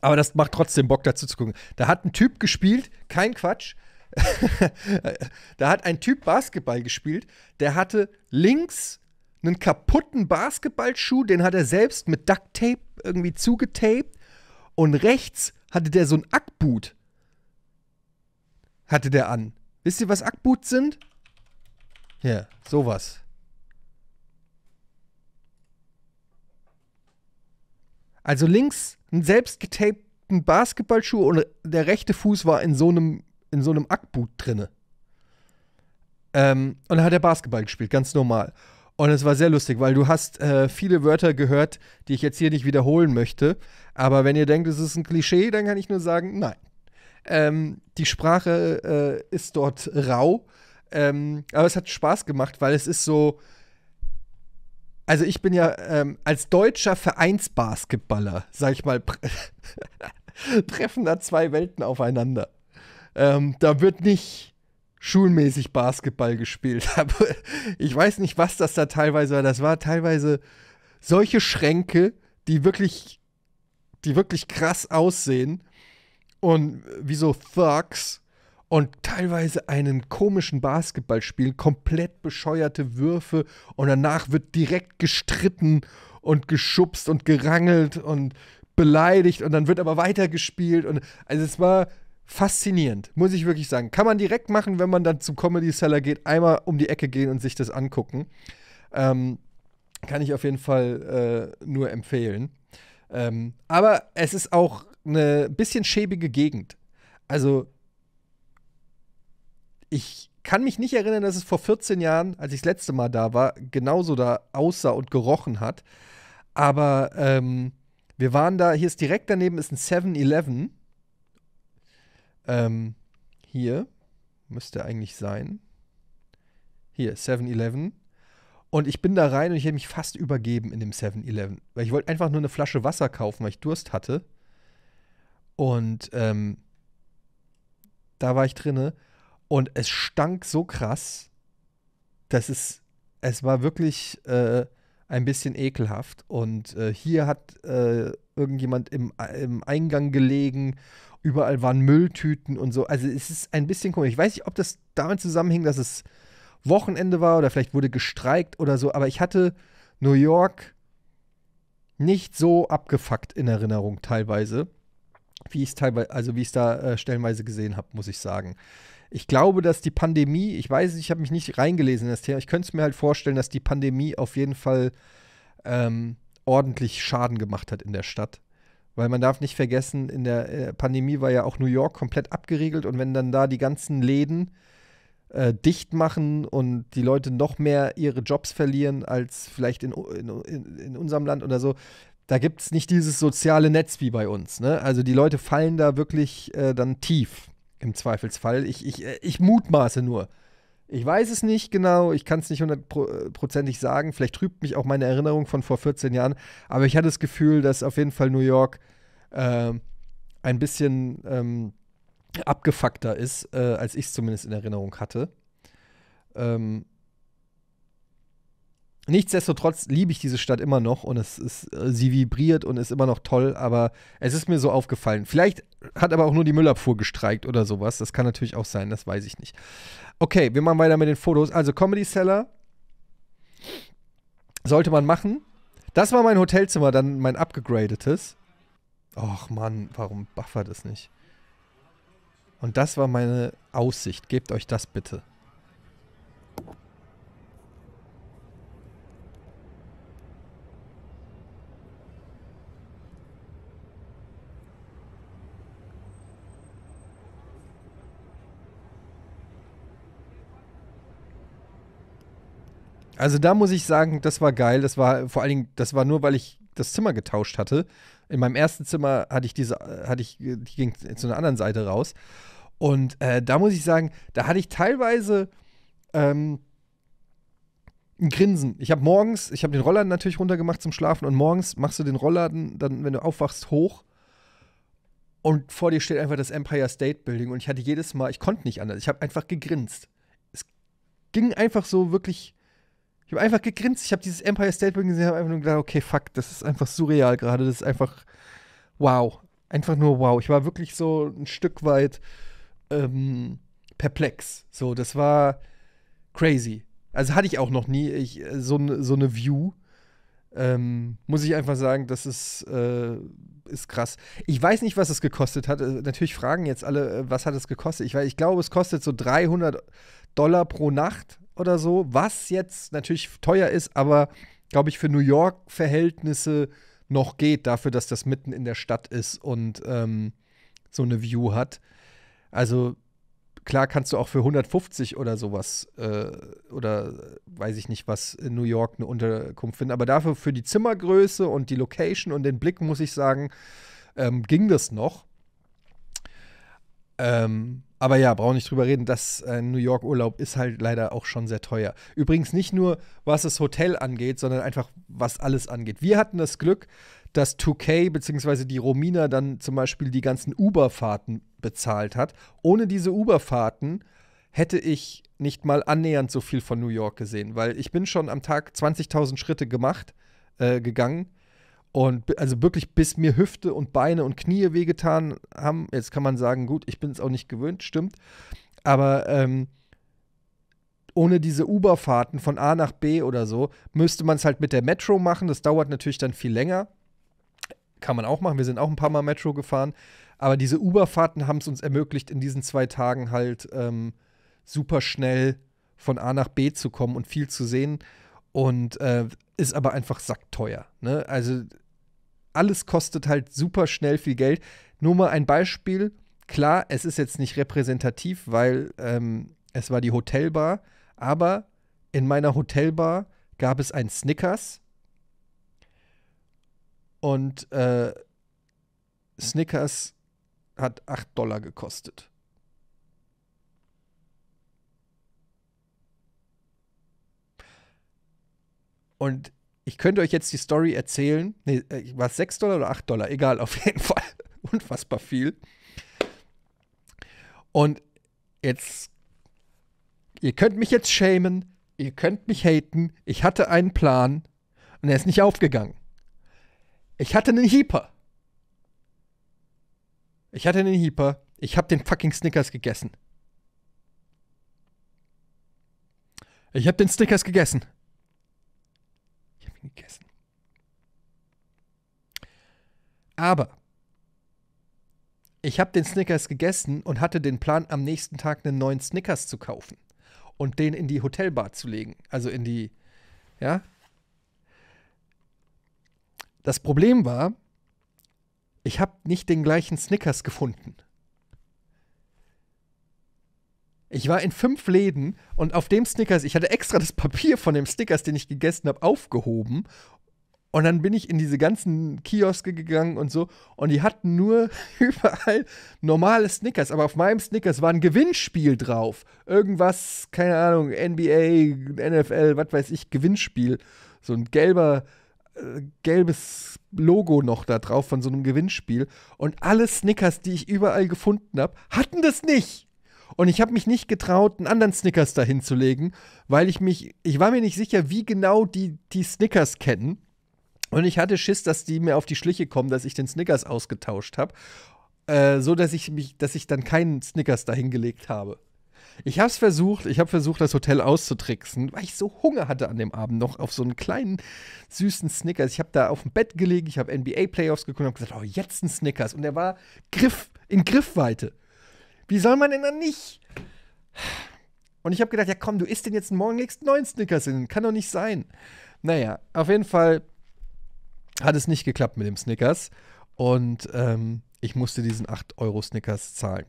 aber das macht trotzdem Bock, dazu zu gucken. Da hat ein Typ gespielt, kein Quatsch. da hat ein Typ Basketball gespielt, der hatte links einen kaputten Basketballschuh, den hat er selbst mit Duct Tape irgendwie zugetaped. Und rechts hatte der so ein Ackboot. Hatte der an. Wisst ihr, was Ackboots sind? Ja, sowas. Also links einen selbst getapten Basketballschuh und der rechte Fuß war in so einem, in so einem Ackboot drinne. Ähm, und dann hat er Basketball gespielt, ganz normal. Und es war sehr lustig, weil du hast äh, viele Wörter gehört, die ich jetzt hier nicht wiederholen möchte. Aber wenn ihr denkt, es ist ein Klischee, dann kann ich nur sagen, nein. Ähm, die Sprache äh, ist dort rau. Ähm, aber es hat Spaß gemacht, weil es ist so. Also ich bin ja ähm, als deutscher Vereinsbasketballer, sag ich mal, treffen da zwei Welten aufeinander. Ähm, da wird nicht schulmäßig Basketball gespielt habe. Ich weiß nicht, was das da teilweise war. Das war teilweise solche Schränke, die wirklich, die wirklich krass aussehen und wie so Thugs und teilweise einen komischen Basketball spielen, komplett bescheuerte Würfe und danach wird direkt gestritten und geschubst und gerangelt und beleidigt und dann wird aber weitergespielt und also es war faszinierend, muss ich wirklich sagen. Kann man direkt machen, wenn man dann zum Comedy Seller geht, einmal um die Ecke gehen und sich das angucken. Ähm, kann ich auf jeden Fall äh, nur empfehlen. Ähm, aber es ist auch eine bisschen schäbige Gegend. Also, ich kann mich nicht erinnern, dass es vor 14 Jahren, als ich das letzte Mal da war, genauso da aussah und gerochen hat. Aber ähm, wir waren da, hier ist direkt daneben ist ein 7-Eleven. Ähm, hier müsste eigentlich sein. Hier, 7-Eleven. Und ich bin da rein und ich hätte mich fast übergeben in dem 7-Eleven. Weil ich wollte einfach nur eine Flasche Wasser kaufen, weil ich Durst hatte. Und ähm, da war ich drinne. Und es stank so krass, dass es, es war wirklich äh, ein bisschen ekelhaft. Und äh, hier hat äh, irgendjemand im, im Eingang gelegen überall waren Mülltüten und so. Also es ist ein bisschen komisch. Ich weiß nicht, ob das damit zusammenhing, dass es Wochenende war oder vielleicht wurde gestreikt oder so, aber ich hatte New York nicht so abgefuckt in Erinnerung teilweise, wie ich es teilweise, also wie ich es da äh, stellenweise gesehen habe, muss ich sagen. Ich glaube, dass die Pandemie, ich weiß, ich habe mich nicht reingelesen in das Thema, ich könnte es mir halt vorstellen, dass die Pandemie auf jeden Fall ähm, ordentlich Schaden gemacht hat in der Stadt. Weil man darf nicht vergessen, in der äh, Pandemie war ja auch New York komplett abgeriegelt und wenn dann da die ganzen Läden äh, dicht machen und die Leute noch mehr ihre Jobs verlieren als vielleicht in, in, in unserem Land oder so, da gibt es nicht dieses soziale Netz wie bei uns. Ne? Also die Leute fallen da wirklich äh, dann tief im Zweifelsfall. Ich, ich, äh, ich mutmaße nur. Ich weiß es nicht genau, ich kann es nicht hundertprozentig sagen. Vielleicht trübt mich auch meine Erinnerung von vor 14 Jahren. Aber ich hatte das Gefühl, dass auf jeden Fall New York äh, ein bisschen ähm, abgefuckter ist, äh, als ich es zumindest in Erinnerung hatte. Ähm, nichtsdestotrotz liebe ich diese Stadt immer noch und es ist, äh, sie vibriert und ist immer noch toll, aber es ist mir so aufgefallen. Vielleicht hat aber auch nur die Müllabfuhr gestreikt oder sowas. Das kann natürlich auch sein, das weiß ich nicht. Okay, wir machen weiter mit den Fotos. Also Comedy Seller sollte man machen. Das war mein Hotelzimmer, dann mein abgegradetes. Och Mann, warum buffert es nicht? Und das war meine Aussicht. Gebt euch das bitte. Also da muss ich sagen, das war geil. Das war vor allen Dingen, das war nur, weil ich das Zimmer getauscht hatte. In meinem ersten Zimmer hatte ich diese, hatte ich, die ging zu einer anderen Seite raus. Und äh, da muss ich sagen, da hatte ich teilweise ähm, ein Grinsen. Ich habe morgens, ich habe den Rollladen natürlich runtergemacht zum Schlafen und morgens machst du den Rollladen dann, wenn du aufwachst, hoch und vor dir steht einfach das Empire State Building und ich hatte jedes Mal, ich konnte nicht anders, ich habe einfach gegrinst. Es ging einfach so wirklich ich habe einfach gegrinst. Ich habe dieses Empire State Building gesehen, habe einfach nur gedacht, okay, fuck, das ist einfach surreal gerade. Das ist einfach wow. Einfach nur wow. Ich war wirklich so ein Stück weit ähm, perplex. So, das war crazy. Also hatte ich auch noch nie ich, so, so eine View. Ähm, muss ich einfach sagen, das ist, äh, ist krass. Ich weiß nicht, was es gekostet hat. Äh, natürlich fragen jetzt alle, äh, was hat es gekostet. Ich, weiß, ich glaube, es kostet so 300 Dollar pro Nacht oder so, was jetzt natürlich teuer ist, aber glaube ich für New York-Verhältnisse noch geht, dafür, dass das mitten in der Stadt ist und ähm, so eine View hat. Also klar kannst du auch für 150 oder sowas äh, oder weiß ich nicht was in New York eine Unterkunft finden, aber dafür für die Zimmergröße und die Location und den Blick muss ich sagen, ähm, ging das noch. Ähm, aber ja, brauche nicht drüber reden, das äh, New York-Urlaub ist halt leider auch schon sehr teuer. Übrigens nicht nur, was das Hotel angeht, sondern einfach, was alles angeht. Wir hatten das Glück, dass 2K bzw. die Romina dann zum Beispiel die ganzen Uber-Fahrten bezahlt hat. Ohne diese Uber-Fahrten hätte ich nicht mal annähernd so viel von New York gesehen, weil ich bin schon am Tag 20.000 Schritte gemacht, äh, gegangen und also wirklich, bis mir Hüfte und Beine und Knie wehgetan haben. Jetzt kann man sagen, gut, ich bin es auch nicht gewöhnt, stimmt. Aber ähm, ohne diese Uberfahrten von A nach B oder so, müsste man es halt mit der Metro machen. Das dauert natürlich dann viel länger. Kann man auch machen. Wir sind auch ein paar Mal Metro gefahren. Aber diese Uberfahrten haben es uns ermöglicht, in diesen zwei Tagen halt ähm, super schnell von A nach B zu kommen und viel zu sehen. Und äh, ist aber einfach sackteuer. Ne? Also alles kostet halt super schnell viel Geld. Nur mal ein Beispiel. Klar, es ist jetzt nicht repräsentativ, weil ähm, es war die Hotelbar. Aber in meiner Hotelbar gab es ein Snickers. Und äh, Snickers hat 8 Dollar gekostet. Und ich könnte euch jetzt die Story erzählen. Nee, war es 6 Dollar oder 8 Dollar? Egal, auf jeden Fall. Unfassbar viel. Und jetzt, ihr könnt mich jetzt schämen, ihr könnt mich haten. Ich hatte einen Plan und er ist nicht aufgegangen. Ich hatte einen Heeper. Ich hatte einen Heeper. Ich habe den fucking Snickers gegessen. Ich habe den Snickers gegessen gegessen. Aber ich habe den Snickers gegessen und hatte den Plan, am nächsten Tag einen neuen Snickers zu kaufen und den in die Hotelbar zu legen. Also in die, ja. Das Problem war, ich habe nicht den gleichen Snickers gefunden. Ich war in fünf Läden und auf dem Snickers, ich hatte extra das Papier von dem Snickers, den ich gegessen habe, aufgehoben. Und dann bin ich in diese ganzen Kioske gegangen und so. Und die hatten nur überall normale Snickers. Aber auf meinem Snickers war ein Gewinnspiel drauf. Irgendwas, keine Ahnung, NBA, NFL, was weiß ich, Gewinnspiel. So ein gelber, äh, gelbes Logo noch da drauf von so einem Gewinnspiel. Und alle Snickers, die ich überall gefunden habe, hatten das nicht. Und ich habe mich nicht getraut, einen anderen Snickers dahin zu legen, weil ich mich, ich war mir nicht sicher, wie genau die, die Snickers kennen. Und ich hatte Schiss, dass die mir auf die Schliche kommen, dass ich den Snickers ausgetauscht habe. Äh, so dass ich mich, dass ich dann keinen Snickers dahin gelegt habe. Ich habe es versucht, ich habe versucht, das Hotel auszutricksen, weil ich so Hunger hatte an dem Abend noch auf so einen kleinen, süßen Snickers. Ich habe da auf dem Bett gelegen, ich habe NBA-Playoffs geguckt und habe gesagt, oh, jetzt ein Snickers. Und der war Griff, in Griffweite. Wie soll man denn dann nicht? Und ich habe gedacht, ja komm, du isst denn jetzt morgen, legst neun Snickers hin. Kann doch nicht sein. Naja, auf jeden Fall hat es nicht geklappt mit dem Snickers. Und ähm, ich musste diesen 8-Euro-Snickers zahlen.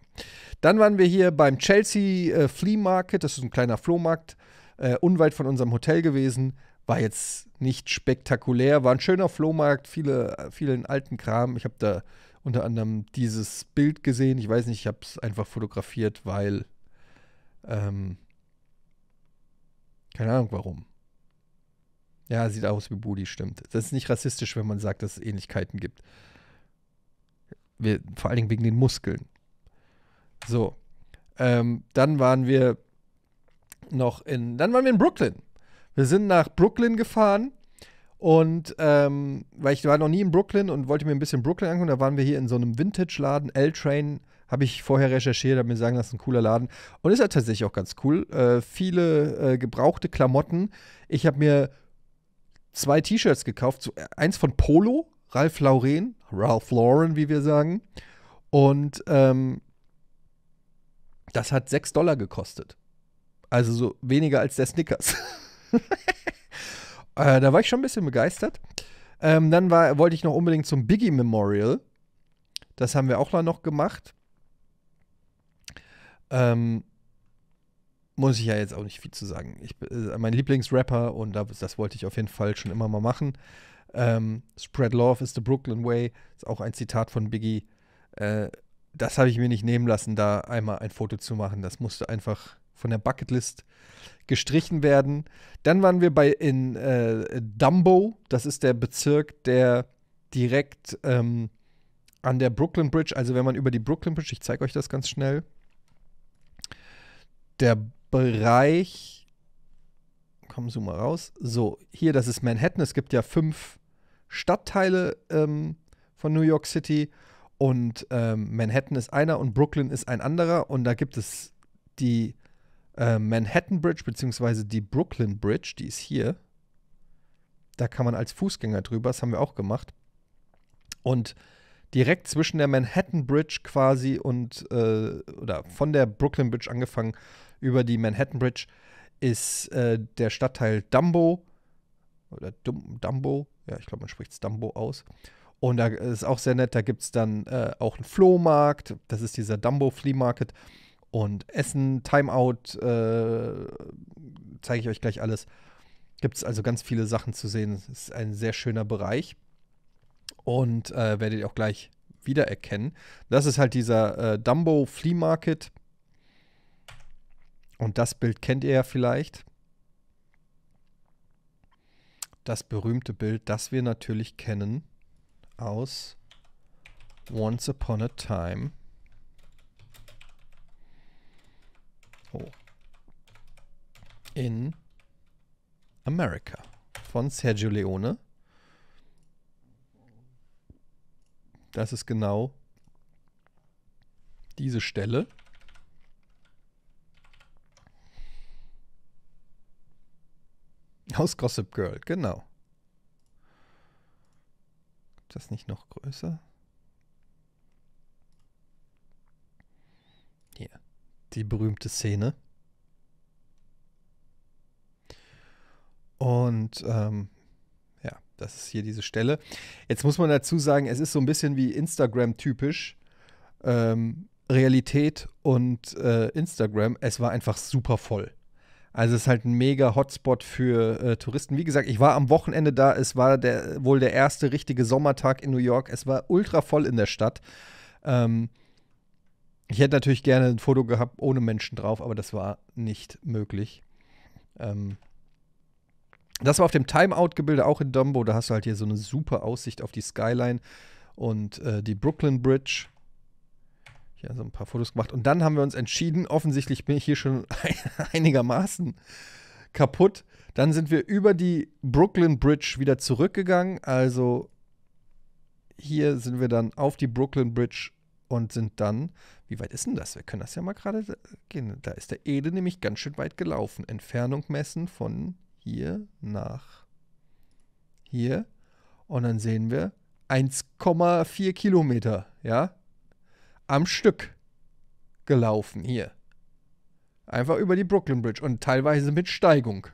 Dann waren wir hier beim Chelsea äh, Flea Market. Das ist ein kleiner Flohmarkt, äh, unweit von unserem Hotel gewesen. War jetzt nicht spektakulär, war ein schöner Flohmarkt, viele, äh, vielen alten Kram. Ich habe da unter anderem dieses Bild gesehen. Ich weiß nicht, ich habe es einfach fotografiert, weil ähm, keine Ahnung warum. Ja, sieht aus wie Booty, stimmt. Das ist nicht rassistisch, wenn man sagt, dass es Ähnlichkeiten gibt. Wir, vor allen Dingen wegen den Muskeln. So. Ähm, dann waren wir noch in. Dann waren wir in Brooklyn. Wir sind nach Brooklyn gefahren und ähm, weil ich war noch nie in Brooklyn und wollte mir ein bisschen Brooklyn angucken, da waren wir hier in so einem Vintage-Laden, L-Train, habe ich vorher recherchiert, habe mir sagen ist ein cooler Laden. Und ist er tatsächlich auch ganz cool. Äh, viele äh, gebrauchte Klamotten. Ich habe mir zwei T-Shirts gekauft, so, äh, eins von Polo, Ralph Lauren, Ralph Lauren, wie wir sagen. Und ähm, das hat 6 Dollar gekostet. Also so weniger als der Snickers. Äh, da war ich schon ein bisschen begeistert. Ähm, dann war, wollte ich noch unbedingt zum Biggie Memorial. Das haben wir auch mal noch gemacht. Ähm, muss ich ja jetzt auch nicht viel zu sagen. Ich, äh, mein Lieblingsrapper und das, das wollte ich auf jeden Fall schon immer mal machen. Ähm, Spread Love is the Brooklyn Way ist auch ein Zitat von Biggie. Äh, das habe ich mir nicht nehmen lassen, da einmal ein Foto zu machen. Das musste einfach von der Bucketlist gestrichen werden. Dann waren wir bei in äh, Dumbo, das ist der Bezirk, der direkt ähm, an der Brooklyn Bridge, also wenn man über die Brooklyn Bridge, ich zeige euch das ganz schnell, der Bereich, komm, zoom mal raus, so, hier, das ist Manhattan, es gibt ja fünf Stadtteile ähm, von New York City und ähm, Manhattan ist einer und Brooklyn ist ein anderer und da gibt es die äh, Manhattan Bridge beziehungsweise die Brooklyn Bridge, die ist hier. Da kann man als Fußgänger drüber, das haben wir auch gemacht. Und direkt zwischen der Manhattan Bridge quasi und äh, oder von der Brooklyn Bridge angefangen über die Manhattan Bridge ist äh, der Stadtteil Dumbo oder Dum Dumbo, ja, ich glaube, man spricht es Dumbo aus. Und da ist auch sehr nett, da gibt es dann äh, auch einen Flohmarkt, das ist dieser Dumbo Flea Market und Essen, Timeout, äh, zeige ich euch gleich alles. Gibt es also ganz viele Sachen zu sehen. Es ist ein sehr schöner Bereich und äh, werdet ihr auch gleich wiedererkennen. Das ist halt dieser äh, Dumbo Flea Market. Und das Bild kennt ihr ja vielleicht. Das berühmte Bild, das wir natürlich kennen aus Once Upon a Time. Oh. In America von Sergio Leone. Das ist genau diese Stelle. Aus Gossip Girl, genau. Ist das nicht noch größer? die berühmte Szene. Und ähm, ja, das ist hier diese Stelle. Jetzt muss man dazu sagen, es ist so ein bisschen wie Instagram typisch. Ähm, Realität und äh, Instagram, es war einfach super voll. Also es ist halt ein mega Hotspot für äh, Touristen. Wie gesagt, ich war am Wochenende da, es war der, wohl der erste richtige Sommertag in New York. Es war ultra voll in der Stadt. Ähm, ich hätte natürlich gerne ein Foto gehabt ohne Menschen drauf, aber das war nicht möglich. Ähm, das war auf dem Timeout-Gebilde auch in Dumbo. Da hast du halt hier so eine super Aussicht auf die Skyline und äh, die Brooklyn Bridge. Ich Hier so ein paar Fotos gemacht. Und dann haben wir uns entschieden, offensichtlich bin ich hier schon einigermaßen kaputt. Dann sind wir über die Brooklyn Bridge wieder zurückgegangen. Also hier sind wir dann auf die Brooklyn Bridge und sind dann, wie weit ist denn das? Wir können das ja mal gerade gehen. Da ist der Ede nämlich ganz schön weit gelaufen. Entfernung messen von hier nach hier. Und dann sehen wir 1,4 Kilometer, ja, am Stück gelaufen hier. Einfach über die Brooklyn Bridge und teilweise mit Steigung.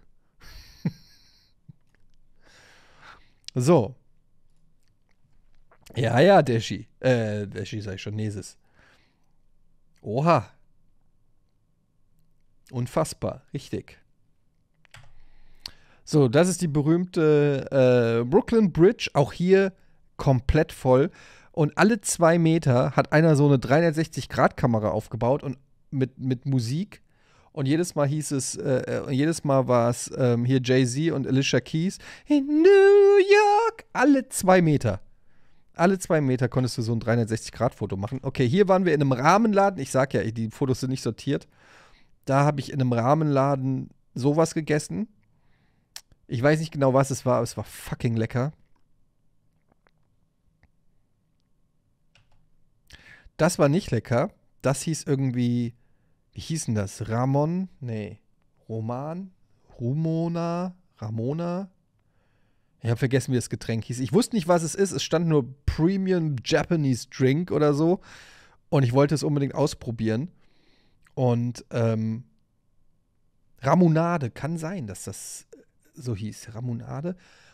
so, ja, ja, Deshi. Äh, Deshi sag ich schon, Nesis. Oha. Unfassbar, richtig. So, das ist die berühmte äh, Brooklyn Bridge. Auch hier komplett voll. Und alle zwei Meter hat einer so eine 360-Grad-Kamera aufgebaut und mit, mit Musik. Und jedes Mal hieß es, äh, äh jedes Mal war es äh, hier Jay-Z und Alicia Keys in New York. Alle zwei Meter alle zwei Meter konntest du so ein 360-Grad-Foto machen. Okay, hier waren wir in einem Rahmenladen. Ich sag ja, die Fotos sind nicht sortiert. Da habe ich in einem Rahmenladen sowas gegessen. Ich weiß nicht genau, was es war, aber es war fucking lecker. Das war nicht lecker. Das hieß irgendwie, wie hieß denn das? Ramon? Nee. Roman? Rumona? Ramona? Ich habe vergessen, wie das Getränk hieß. Ich wusste nicht, was es ist. Es stand nur Premium Japanese Drink oder so. Und ich wollte es unbedingt ausprobieren. Und ähm, Ramonade, kann sein, dass das so hieß. Ramonade.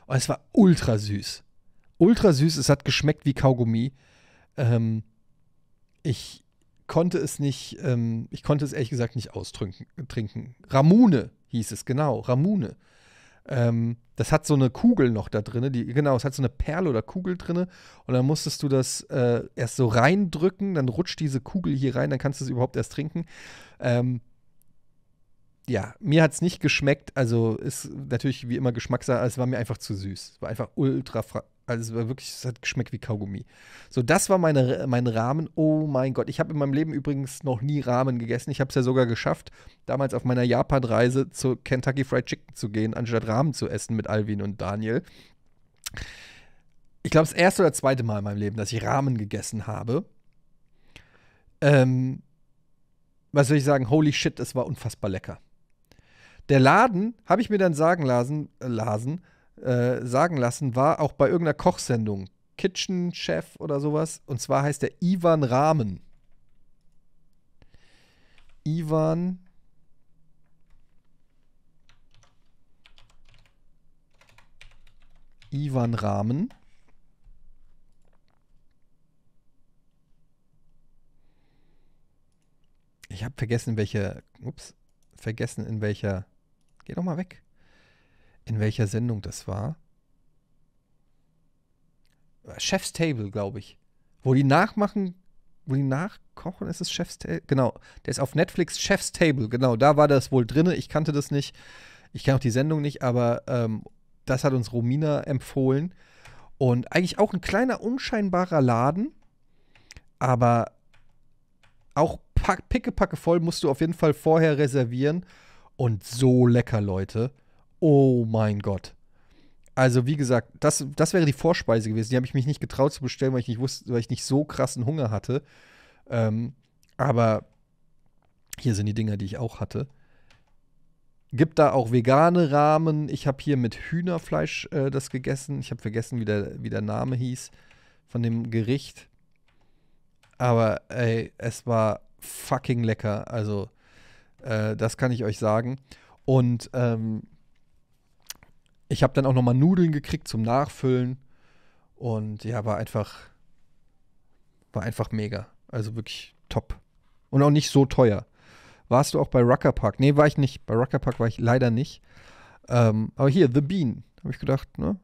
Und oh, es war ultra süß. Ultra süß, es hat geschmeckt wie Kaugummi. Ähm, ich konnte es nicht, ähm, ich konnte es ehrlich gesagt nicht austrinken. Ramune hieß es, genau, Ramune. Ähm, das hat so eine Kugel noch da drin, die, genau, es hat so eine Perle oder Kugel drin und dann musstest du das äh, erst so reindrücken, dann rutscht diese Kugel hier rein, dann kannst du es überhaupt erst trinken. Ähm, ja, mir hat es nicht geschmeckt, also ist natürlich wie immer Geschmackssache, es war mir einfach zu süß. Es war einfach ultra also es war wirklich, es hat geschmeckt wie Kaugummi. So, das war meine, mein Rahmen. Oh mein Gott. Ich habe in meinem Leben übrigens noch nie Rahmen gegessen. Ich habe es ja sogar geschafft, damals auf meiner Japan-Reise zu Kentucky Fried Chicken zu gehen, anstatt Rahmen zu essen mit Alvin und Daniel. Ich glaube, das erste oder zweite Mal in meinem Leben, dass ich Rahmen gegessen habe. Ähm, was soll ich sagen? Holy shit, es war unfassbar lecker. Der Laden, habe ich mir dann sagen lassen, äh, lasen, äh, sagen lassen, war auch bei irgendeiner Kochsendung. Kitchen Chef oder sowas. Und zwar heißt der Ivan Rahmen. Ivan Ivan Rahmen. Ich habe vergessen, welche. Ups, vergessen in welcher. Geh doch mal weg in welcher Sendung das war. Chef's Table, glaube ich. Wo die nachmachen, wo die nachkochen, ist es Chef's Table? Genau, der ist auf Netflix Chef's Table, genau, da war das wohl drin. Ich kannte das nicht. Ich kenne auch die Sendung nicht, aber ähm, das hat uns Romina empfohlen. Und eigentlich auch ein kleiner, unscheinbarer Laden, aber auch pickepacke voll musst du auf jeden Fall vorher reservieren. Und so lecker, Leute oh mein Gott. Also, wie gesagt, das, das wäre die Vorspeise gewesen. Die habe ich mich nicht getraut zu bestellen, weil ich nicht wusste, weil ich nicht so krassen Hunger hatte. Ähm, aber hier sind die Dinger, die ich auch hatte. Gibt da auch vegane Rahmen. Ich habe hier mit Hühnerfleisch äh, das gegessen. Ich habe vergessen, wie der, wie der Name hieß von dem Gericht. Aber ey, es war fucking lecker. Also, äh, das kann ich euch sagen. Und ähm, ich habe dann auch nochmal Nudeln gekriegt zum Nachfüllen. Und ja, war einfach, war einfach mega. Also wirklich top. Und auch nicht so teuer. Warst du auch bei Rucker Park? Nee, war ich nicht. Bei Rucker Park war ich leider nicht. Ähm, aber hier, The Bean. Habe ich gedacht, ne?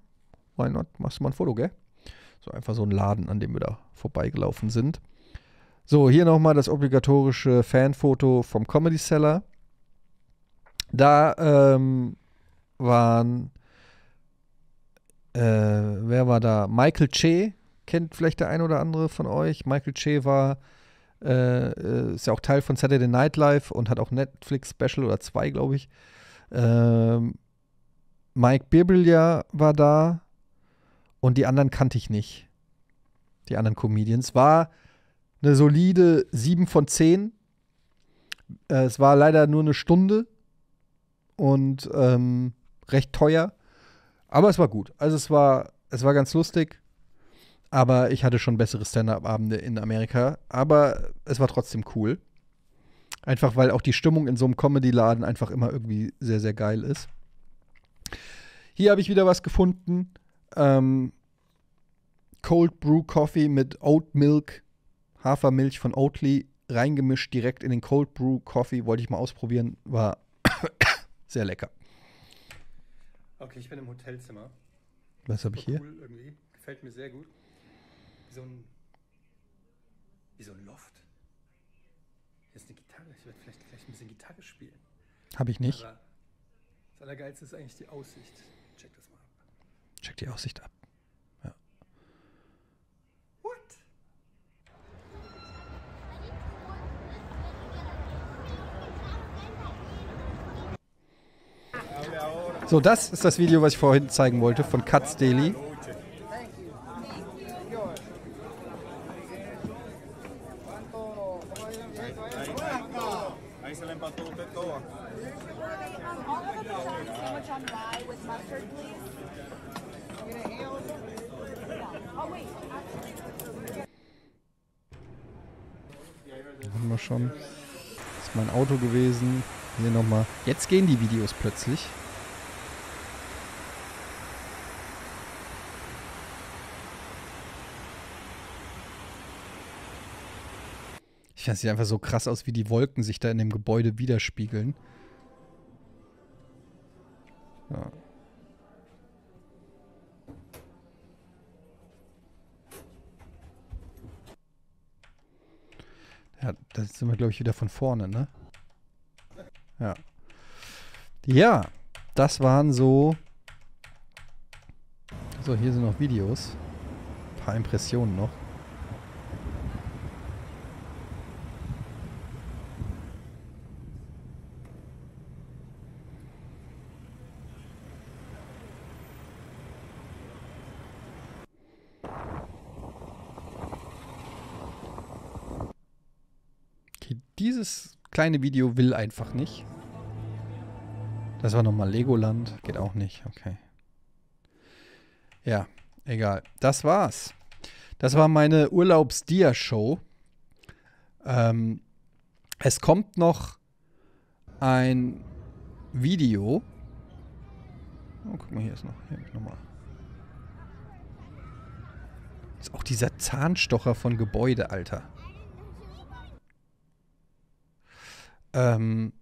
Why not? Machst du mal ein Foto, gell? So einfach so ein Laden, an dem wir da vorbeigelaufen sind. So, hier nochmal das obligatorische Fanfoto vom Comedy Seller. Da ähm, waren äh, wer war da? Michael Che, kennt vielleicht der ein oder andere von euch. Michael Che war, äh, äh ist ja auch Teil von Saturday Night Live und hat auch Netflix-Special oder zwei, glaube ich. Ähm, Mike Birbiglia war da und die anderen kannte ich nicht. Die anderen Comedians. War eine solide 7 von 10. Äh, es war leider nur eine Stunde und ähm, recht teuer. Aber es war gut. Also es war, es war ganz lustig. Aber ich hatte schon bessere Stand-up-Abende in Amerika. Aber es war trotzdem cool. Einfach weil auch die Stimmung in so einem Comedy-Laden einfach immer irgendwie sehr, sehr geil ist. Hier habe ich wieder was gefunden. Ähm, Cold Brew Coffee mit Oat Milk, Hafermilch von Oatly reingemischt direkt in den Cold Brew Coffee. Wollte ich mal ausprobieren. War sehr lecker. Okay, ich bin im Hotelzimmer. Was habe ich hier? Cool irgendwie. Gefällt mir sehr gut. Wie so ein, wie so ein Loft. Hier ist eine Gitarre. Ich werde vielleicht gleich ein bisschen Gitarre spielen. Habe ich nicht. Aber das Allergeilste ist eigentlich die Aussicht. Check das mal ab. Check die Aussicht ab. So, das ist das Video, was ich vorhin zeigen wollte von Katz Daily. schon. Das ist mein Auto gewesen. Hier nochmal. Jetzt gehen die Videos plötzlich. das sieht einfach so krass aus, wie die Wolken sich da in dem Gebäude widerspiegeln. Ja. Ja, da sind wir, glaube ich, wieder von vorne, ne? Ja. Ja, das waren so. So, hier sind noch Videos. Ein paar Impressionen noch. kleine Video will einfach nicht. Das war nochmal Legoland. Geht auch nicht. Okay. Ja, egal. Das war's. Das war meine urlaubs Urlaubsdia-Show. Ähm, es kommt noch ein Video. Oh, guck mal, hier ist noch. Hier nochmal. Ist auch dieser Zahnstocher von Gebäude, Alter. Ähm,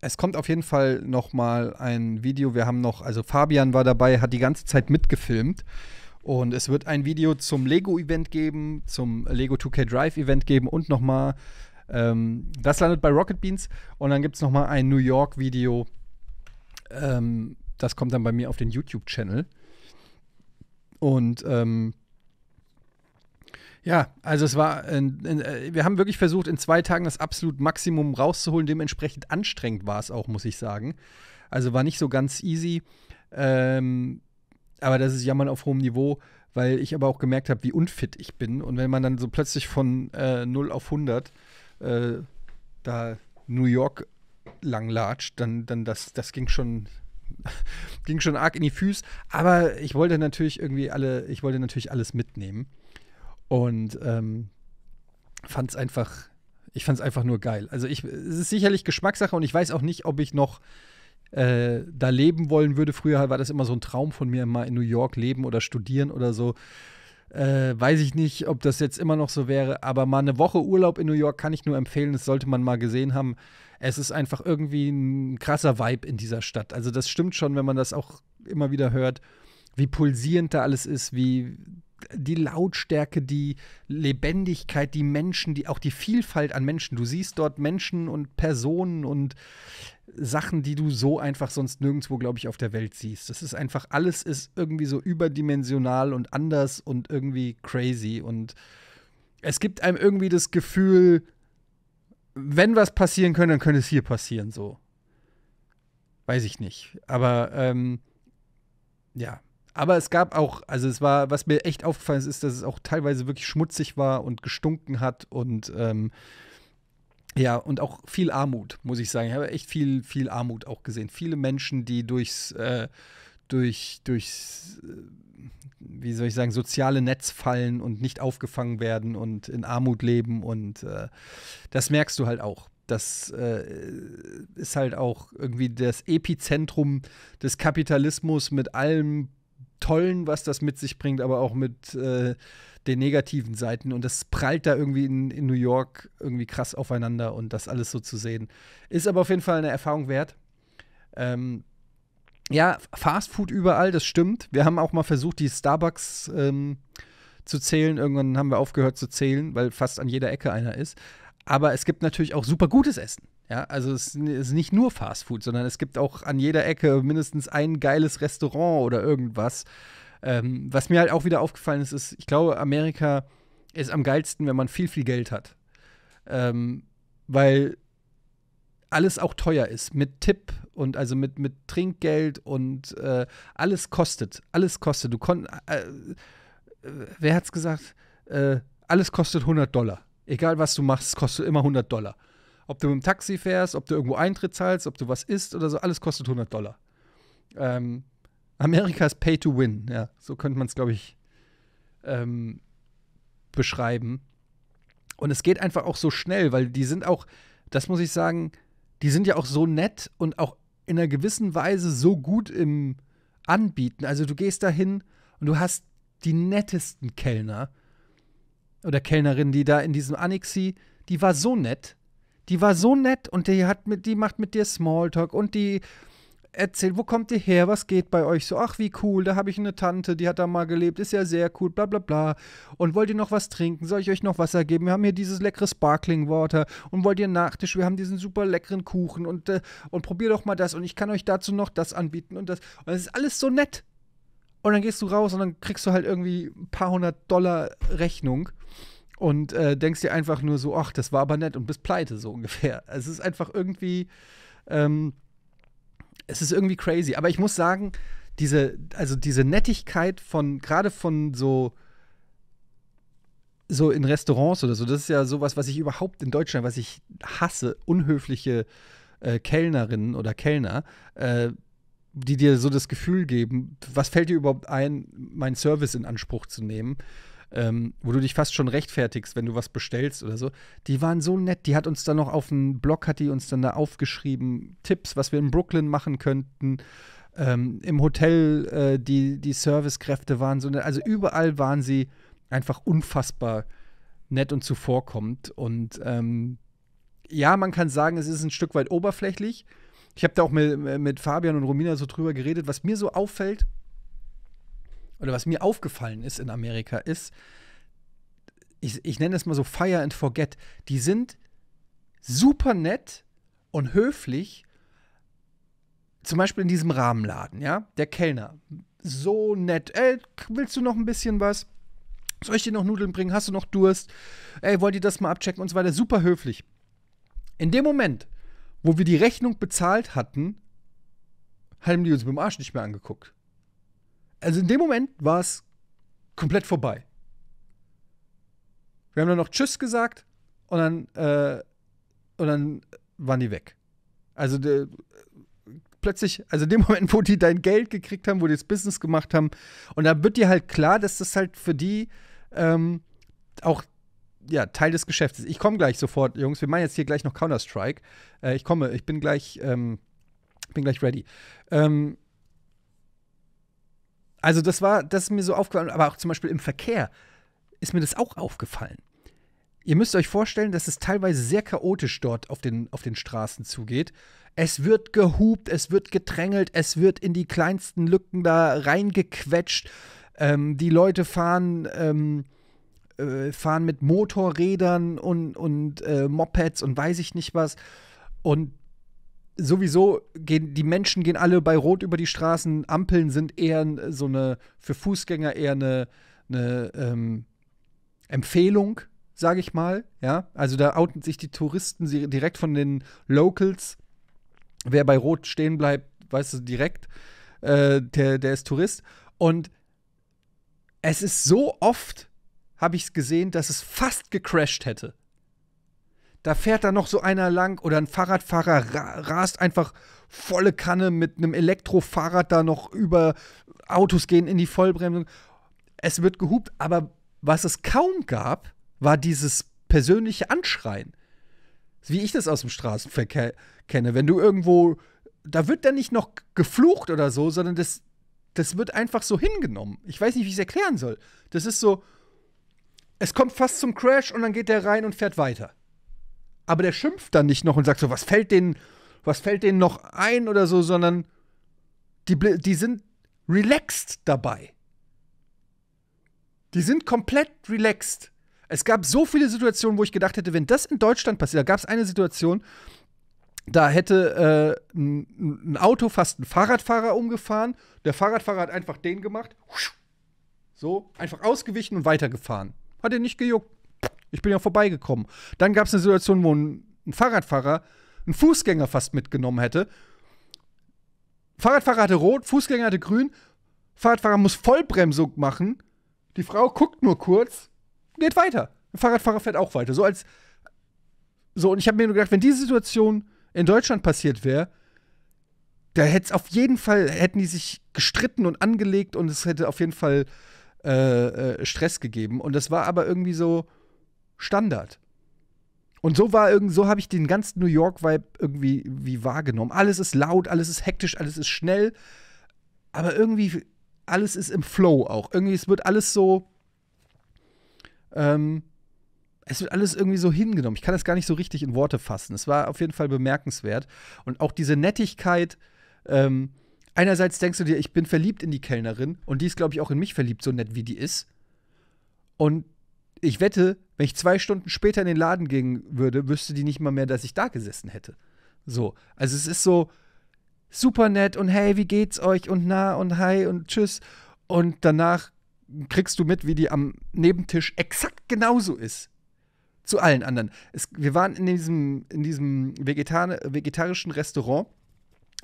es kommt auf jeden Fall noch mal ein Video. Wir haben noch, also Fabian war dabei, hat die ganze Zeit mitgefilmt. Und es wird ein Video zum Lego-Event geben, zum Lego 2K Drive-Event geben und noch mal, ähm, das landet bei Rocket Beans. Und dann gibt es nochmal ein New York-Video. Ähm, das kommt dann bei mir auf den YouTube-Channel. Und ähm, ja, also es war, äh, in, in, äh, wir haben wirklich versucht, in zwei Tagen das absolut Maximum rauszuholen. Dementsprechend anstrengend war es auch, muss ich sagen. Also war nicht so ganz easy. Ähm, aber das ist Jammern auf hohem Niveau, weil ich aber auch gemerkt habe, wie unfit ich bin. Und wenn man dann so plötzlich von äh, 0 auf 100 äh, da New York langlatscht, dann, dann das, das ging schon ging schon arg in die Füße, aber ich wollte natürlich irgendwie alle, ich wollte natürlich alles mitnehmen. Und ähm, fand es einfach, ich fand es einfach nur geil. Also ich, es ist sicherlich Geschmackssache und ich weiß auch nicht, ob ich noch äh, da leben wollen würde. Früher war das immer so ein Traum von mir, mal in New York leben oder studieren oder so. Äh, weiß ich nicht, ob das jetzt immer noch so wäre, aber mal eine Woche Urlaub in New York kann ich nur empfehlen, das sollte man mal gesehen haben. Es ist einfach irgendwie ein krasser Vibe in dieser Stadt. Also das stimmt schon, wenn man das auch immer wieder hört, wie pulsierend da alles ist, wie die Lautstärke, die Lebendigkeit, die Menschen, die auch die Vielfalt an Menschen. Du siehst dort Menschen und Personen und Sachen, die du so einfach sonst nirgendwo, glaube ich, auf der Welt siehst. Das ist einfach, alles ist irgendwie so überdimensional und anders und irgendwie crazy. Und es gibt einem irgendwie das Gefühl, wenn was passieren könnte, dann könnte es hier passieren, so. Weiß ich nicht. Aber ähm, ja, aber es gab auch, also es war, was mir echt aufgefallen ist, ist, dass es auch teilweise wirklich schmutzig war und gestunken hat und ähm, ja, und auch viel Armut, muss ich sagen. Ich habe echt viel, viel Armut auch gesehen. Viele Menschen, die durchs, äh, durch, durchs, äh, wie soll ich sagen, soziale Netz fallen und nicht aufgefangen werden und in Armut leben. Und äh, das merkst du halt auch. Das äh, ist halt auch irgendwie das Epizentrum des Kapitalismus mit allem Tollen, was das mit sich bringt, aber auch mit äh, den negativen Seiten. Und das prallt da irgendwie in, in, New York irgendwie krass aufeinander und das alles so zu sehen. Ist aber auf jeden Fall eine Erfahrung wert. Ähm, ja, Fast Food überall, das stimmt. Wir haben auch mal versucht, die Starbucks ähm, zu zählen. Irgendwann haben wir aufgehört zu zählen, weil fast an jeder Ecke einer ist. Aber es gibt natürlich auch super gutes Essen. Ja, also es ist nicht nur Fast Food, sondern es gibt auch an jeder Ecke mindestens ein geiles Restaurant oder irgendwas. Ähm, was mir halt auch wieder aufgefallen ist, ist, ich glaube, Amerika ist am geilsten, wenn man viel, viel Geld hat. Ähm, weil alles auch teuer ist, mit Tipp und also mit, mit Trinkgeld und äh, alles kostet. Alles kostet. Du konntest, äh, wer hat's gesagt? Äh, alles kostet 100 Dollar. Egal was du machst, es kostet immer 100 Dollar. Ob du mit dem Taxi fährst, ob du irgendwo Eintritt zahlst, ob du was isst oder so, alles kostet 100 Dollar. Ähm, Amerika ist Pay to Win, ja, so könnte man es, glaube ich, ähm, beschreiben. Und es geht einfach auch so schnell, weil die sind auch, das muss ich sagen, die sind ja auch so nett und auch in einer gewissen Weise so gut im Anbieten. Also du gehst da hin und du hast die nettesten Kellner oder Kellnerin, die da in diesem Annexi, die war so nett, die war so nett und die, hat mit, die macht mit dir Smalltalk und die erzählt, wo kommt ihr her, was geht bei euch so, ach wie cool, da habe ich eine Tante, die hat da mal gelebt, ist ja sehr cool, bla bla bla. Und wollt ihr noch was trinken, soll ich euch noch Wasser geben? Wir haben hier dieses leckere Sparkling Water und wollt ihr Nachtisch, wir haben diesen super leckeren Kuchen und, äh, und probier doch mal das und ich kann euch dazu noch das anbieten und das. Und es ist alles so nett. Und dann gehst du raus und dann kriegst du halt irgendwie ein paar hundert Dollar Rechnung und äh, denkst dir einfach nur so, ach, das war aber nett und bist pleite, so ungefähr. Es ist einfach irgendwie, ähm, es ist irgendwie crazy. Aber ich muss sagen, diese, also diese Nettigkeit von, gerade von so, so in Restaurants oder so, das ist ja sowas, was ich überhaupt in Deutschland, was ich hasse, unhöfliche äh, Kellnerinnen oder Kellner, äh, die dir so das Gefühl geben, was fällt dir überhaupt ein, meinen Service in Anspruch zu nehmen? ähm, wo du dich fast schon rechtfertigst, wenn du was bestellst oder so, die waren so nett. Die hat uns dann noch auf dem Blog, hat die uns dann da aufgeschrieben, Tipps, was wir in Brooklyn machen könnten. Ähm, Im Hotel, äh, die, die Servicekräfte waren so nett. Also überall waren sie einfach unfassbar nett und zuvorkommend. Und ähm, ja, man kann sagen, es ist ein Stück weit oberflächlich. Ich habe da auch mit, mit Fabian und Romina so drüber geredet. Was mir so auffällt, oder was mir aufgefallen ist in Amerika, ist, ich, ich nenne es mal so Fire and Forget. Die sind super nett und höflich. Zum Beispiel in diesem Rahmenladen, ja, der Kellner. So nett. Ey, willst du noch ein bisschen was? Soll ich dir noch Nudeln bringen? Hast du noch Durst? Ey, wollt ihr das mal abchecken und so weiter? Super höflich. In dem Moment, wo wir die Rechnung bezahlt hatten, haben die uns mit dem Arsch nicht mehr angeguckt also in dem Moment war es komplett vorbei. Wir haben dann noch Tschüss gesagt und dann, äh, und dann waren die weg. Also de, äh, plötzlich, also in dem Moment, wo die dein Geld gekriegt haben, wo die das Business gemacht haben, und da wird dir halt klar, dass das halt für die ähm, auch ja, Teil des Geschäfts ist. Ich komme gleich sofort, Jungs, wir machen jetzt hier gleich noch Counter-Strike. Äh, ich komme, ich bin gleich, ähm, bin gleich ready. Ähm, also das war, das ist mir so aufgefallen, aber auch zum Beispiel im Verkehr ist mir das auch aufgefallen. Ihr müsst euch vorstellen, dass es teilweise sehr chaotisch dort auf den, auf den Straßen zugeht. Es wird gehupt, es wird gedrängelt, es wird in die kleinsten Lücken da reingequetscht. Ähm, die Leute fahren, ähm, äh, fahren mit Motorrädern und, und äh, Mopeds und weiß ich nicht was. Und sowieso gehen die Menschen gehen alle bei Rot über die Straßen. Ampeln sind eher äh, so eine für Fußgänger eher eine, eine ähm, Empfehlung, sage ich mal. Ja, also da outen sich die Touristen direkt von den Locals. Wer bei Rot stehen bleibt, weißt du direkt, äh, der, der ist Tourist. Und es ist so oft habe ich es gesehen, dass es fast gecrashed hätte. Da fährt da noch so einer lang oder ein Fahrradfahrer ra rast einfach volle Kanne mit einem Elektrofahrrad da noch über Autos gehen in die Vollbremsung. Es wird gehupt, aber was es kaum gab, war dieses persönliche Anschreien. Wie ich das aus dem Straßenverkehr kenne. Wenn du irgendwo, da wird dann nicht noch geflucht oder so, sondern das, das wird einfach so hingenommen. Ich weiß nicht, wie ich es erklären soll. Das ist so, es kommt fast zum Crash und dann geht der rein und fährt weiter. Aber der schimpft dann nicht noch und sagt so, was fällt denen, was fällt denen noch ein oder so, sondern die, die sind relaxed dabei. Die sind komplett relaxed. Es gab so viele Situationen, wo ich gedacht hätte, wenn das in Deutschland passiert, da gab es eine Situation, da hätte äh, ein Auto fast einen Fahrradfahrer umgefahren. Der Fahrradfahrer hat einfach den gemacht, so, einfach ausgewichen und weitergefahren. Hat ihn nicht gejuckt. Ich bin ja vorbeigekommen. Dann gab es eine Situation, wo ein, ein Fahrradfahrer einen Fußgänger fast mitgenommen hätte. Fahrradfahrer hatte rot, Fußgänger hatte grün. Fahrradfahrer muss Vollbremsung machen. Die Frau guckt nur kurz, geht weiter. Der Fahrradfahrer fährt auch weiter. So als. So, und ich habe mir nur gedacht, wenn diese Situation in Deutschland passiert wäre, da hätte es auf jeden Fall, hätten die sich gestritten und angelegt und es hätte auf jeden Fall äh, äh, Stress gegeben. Und das war aber irgendwie so, Standard. Und so war irgendwie, so habe ich den ganzen New York-Vibe irgendwie wie wahrgenommen. Alles ist laut, alles ist hektisch, alles ist schnell, aber irgendwie alles ist im Flow auch. Irgendwie, es wird alles so. Ähm, es wird alles irgendwie so hingenommen. Ich kann das gar nicht so richtig in Worte fassen. Es war auf jeden Fall bemerkenswert. Und auch diese Nettigkeit, ähm, einerseits denkst du dir, ich bin verliebt in die Kellnerin und die ist, glaube ich, auch in mich verliebt, so nett wie die ist. Und ich wette, wenn ich zwei Stunden später in den Laden gehen würde, wüsste die nicht mal mehr, dass ich da gesessen hätte. So. Also es ist so super nett und hey, wie geht's euch und na und hi und tschüss. Und danach kriegst du mit, wie die am Nebentisch exakt genauso ist. Zu allen anderen. Es, wir waren in diesem, in diesem Vegetar vegetarischen Restaurant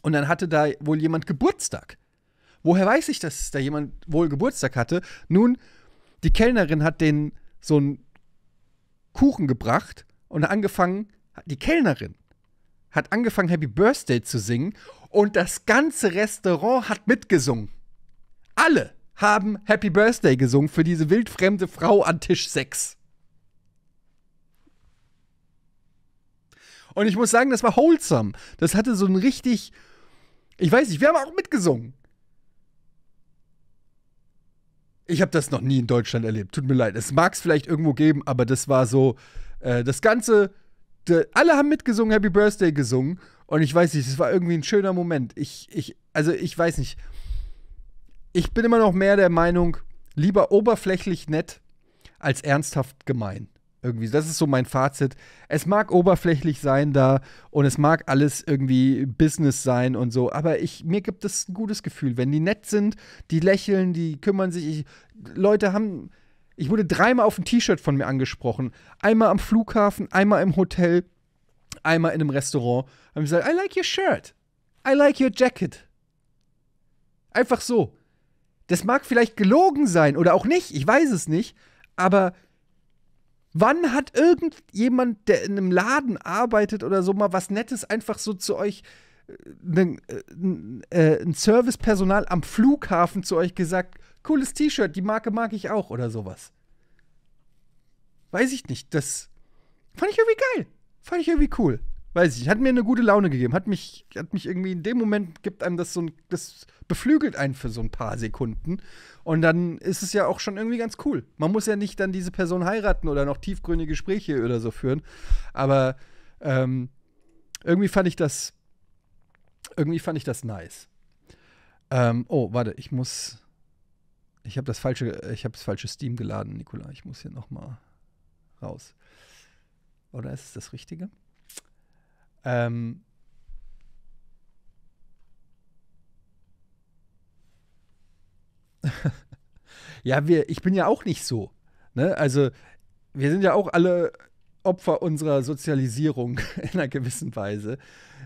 und dann hatte da wohl jemand Geburtstag. Woher weiß ich, dass da jemand wohl Geburtstag hatte? Nun, die Kellnerin hat den so einen Kuchen gebracht und angefangen, die Kellnerin hat angefangen, Happy Birthday zu singen und das ganze Restaurant hat mitgesungen. Alle haben Happy Birthday gesungen für diese wildfremde Frau an Tisch 6. Und ich muss sagen, das war wholesome. Das hatte so ein richtig. Ich weiß nicht, wir haben auch mitgesungen. Ich habe das noch nie in Deutschland erlebt. Tut mir leid. Es mag es vielleicht irgendwo geben, aber das war so äh, das ganze. De, alle haben mitgesungen, Happy Birthday gesungen. Und ich weiß nicht, es war irgendwie ein schöner Moment. Ich, ich, also ich weiß nicht. Ich bin immer noch mehr der Meinung, lieber oberflächlich nett als ernsthaft gemein. Irgendwie, das ist so mein Fazit. Es mag oberflächlich sein da und es mag alles irgendwie Business sein und so, aber ich, mir gibt es ein gutes Gefühl. Wenn die nett sind, die lächeln, die kümmern sich. Ich, Leute haben. Ich wurde dreimal auf ein T-Shirt von mir angesprochen. Einmal am Flughafen, einmal im Hotel, einmal in einem Restaurant. Haben gesagt, I like your shirt. I like your jacket. Einfach so. Das mag vielleicht gelogen sein oder auch nicht, ich weiß es nicht, aber Wann hat irgendjemand, der in einem Laden arbeitet oder so, mal was Nettes einfach so zu euch, äh, ein, äh, äh, ein Servicepersonal am Flughafen zu euch gesagt, cooles T-Shirt, die Marke mag ich auch oder sowas? Weiß ich nicht, das fand ich irgendwie geil. Fand ich irgendwie cool weiß ich, hat mir eine gute Laune gegeben, hat mich, hat mich irgendwie in dem Moment gibt einem das so ein, das beflügelt einen für so ein paar Sekunden und dann ist es ja auch schon irgendwie ganz cool. Man muss ja nicht dann diese Person heiraten oder noch tiefgrüne Gespräche oder so führen, aber ähm, irgendwie fand ich das, irgendwie fand ich das nice. Ähm, oh, warte, ich muss, ich habe das falsche, ich habe das falsche Steam geladen, Nikola. Ich muss hier noch mal raus. Oder ist es das Richtige? Ähm, ja, wir, ich bin ja auch nicht so. Ne? Also, wir sind ja auch alle Opfer unserer Sozialisierung in einer gewissen Weise.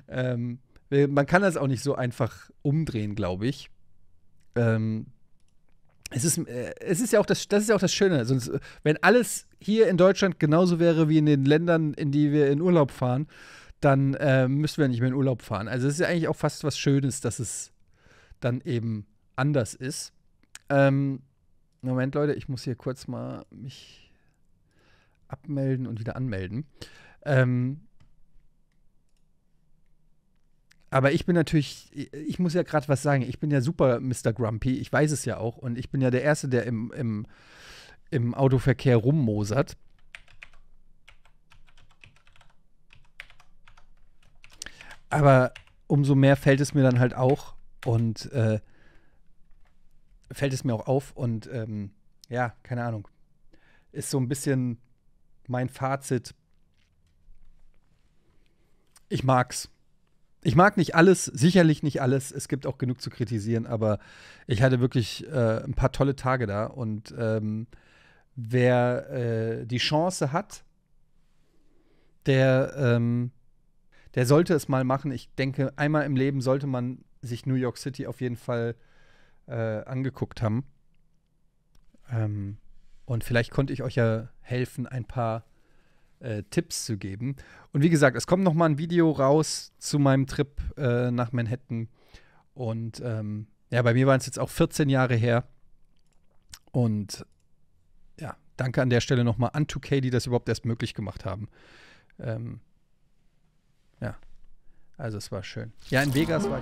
Ähm, man kann das auch nicht so einfach umdrehen, glaube ich. Ähm, es ist, äh, es ist ja auch das, das ist ja auch das Schöne. Sonst, äh, wenn alles hier in Deutschland genauso wäre wie in den Ländern, in die wir in Urlaub fahren, dann äh, müssen wir nicht mehr in Urlaub fahren. Also es ist ja eigentlich auch fast was Schönes, dass es dann eben anders ist. Ähm, Moment, Leute, ich muss hier kurz mal mich abmelden und wieder anmelden. Ähm, aber ich bin natürlich, ich muss ja gerade was sagen, ich bin ja super Mr. Grumpy, ich weiß es ja auch und ich bin ja der Erste, der im, im, im Autoverkehr rummosert. Aber umso mehr fällt es mir dann halt auch und äh, fällt es mir auch auf und ähm, ja, keine Ahnung. Ist so ein bisschen mein Fazit. Ich mag's. Ich mag nicht alles, sicherlich nicht alles. Es gibt auch genug zu kritisieren, aber ich hatte wirklich äh, ein paar tolle Tage da. Und ähm, wer äh, die Chance hat, der ähm, der sollte es mal machen. Ich denke, einmal im Leben sollte man sich New York City auf jeden Fall äh, angeguckt haben. Ähm, und vielleicht konnte ich euch ja helfen, ein paar äh, Tipps zu geben. Und wie gesagt, es kommt noch mal ein Video raus zu meinem Trip äh, nach Manhattan. Und ähm, ja, bei mir waren es jetzt auch 14 Jahre her. Und ja, danke an der Stelle nochmal an 2K, die das überhaupt erst möglich gemacht haben. Ähm, ja. Also es war schön. Ja, in Vegas war.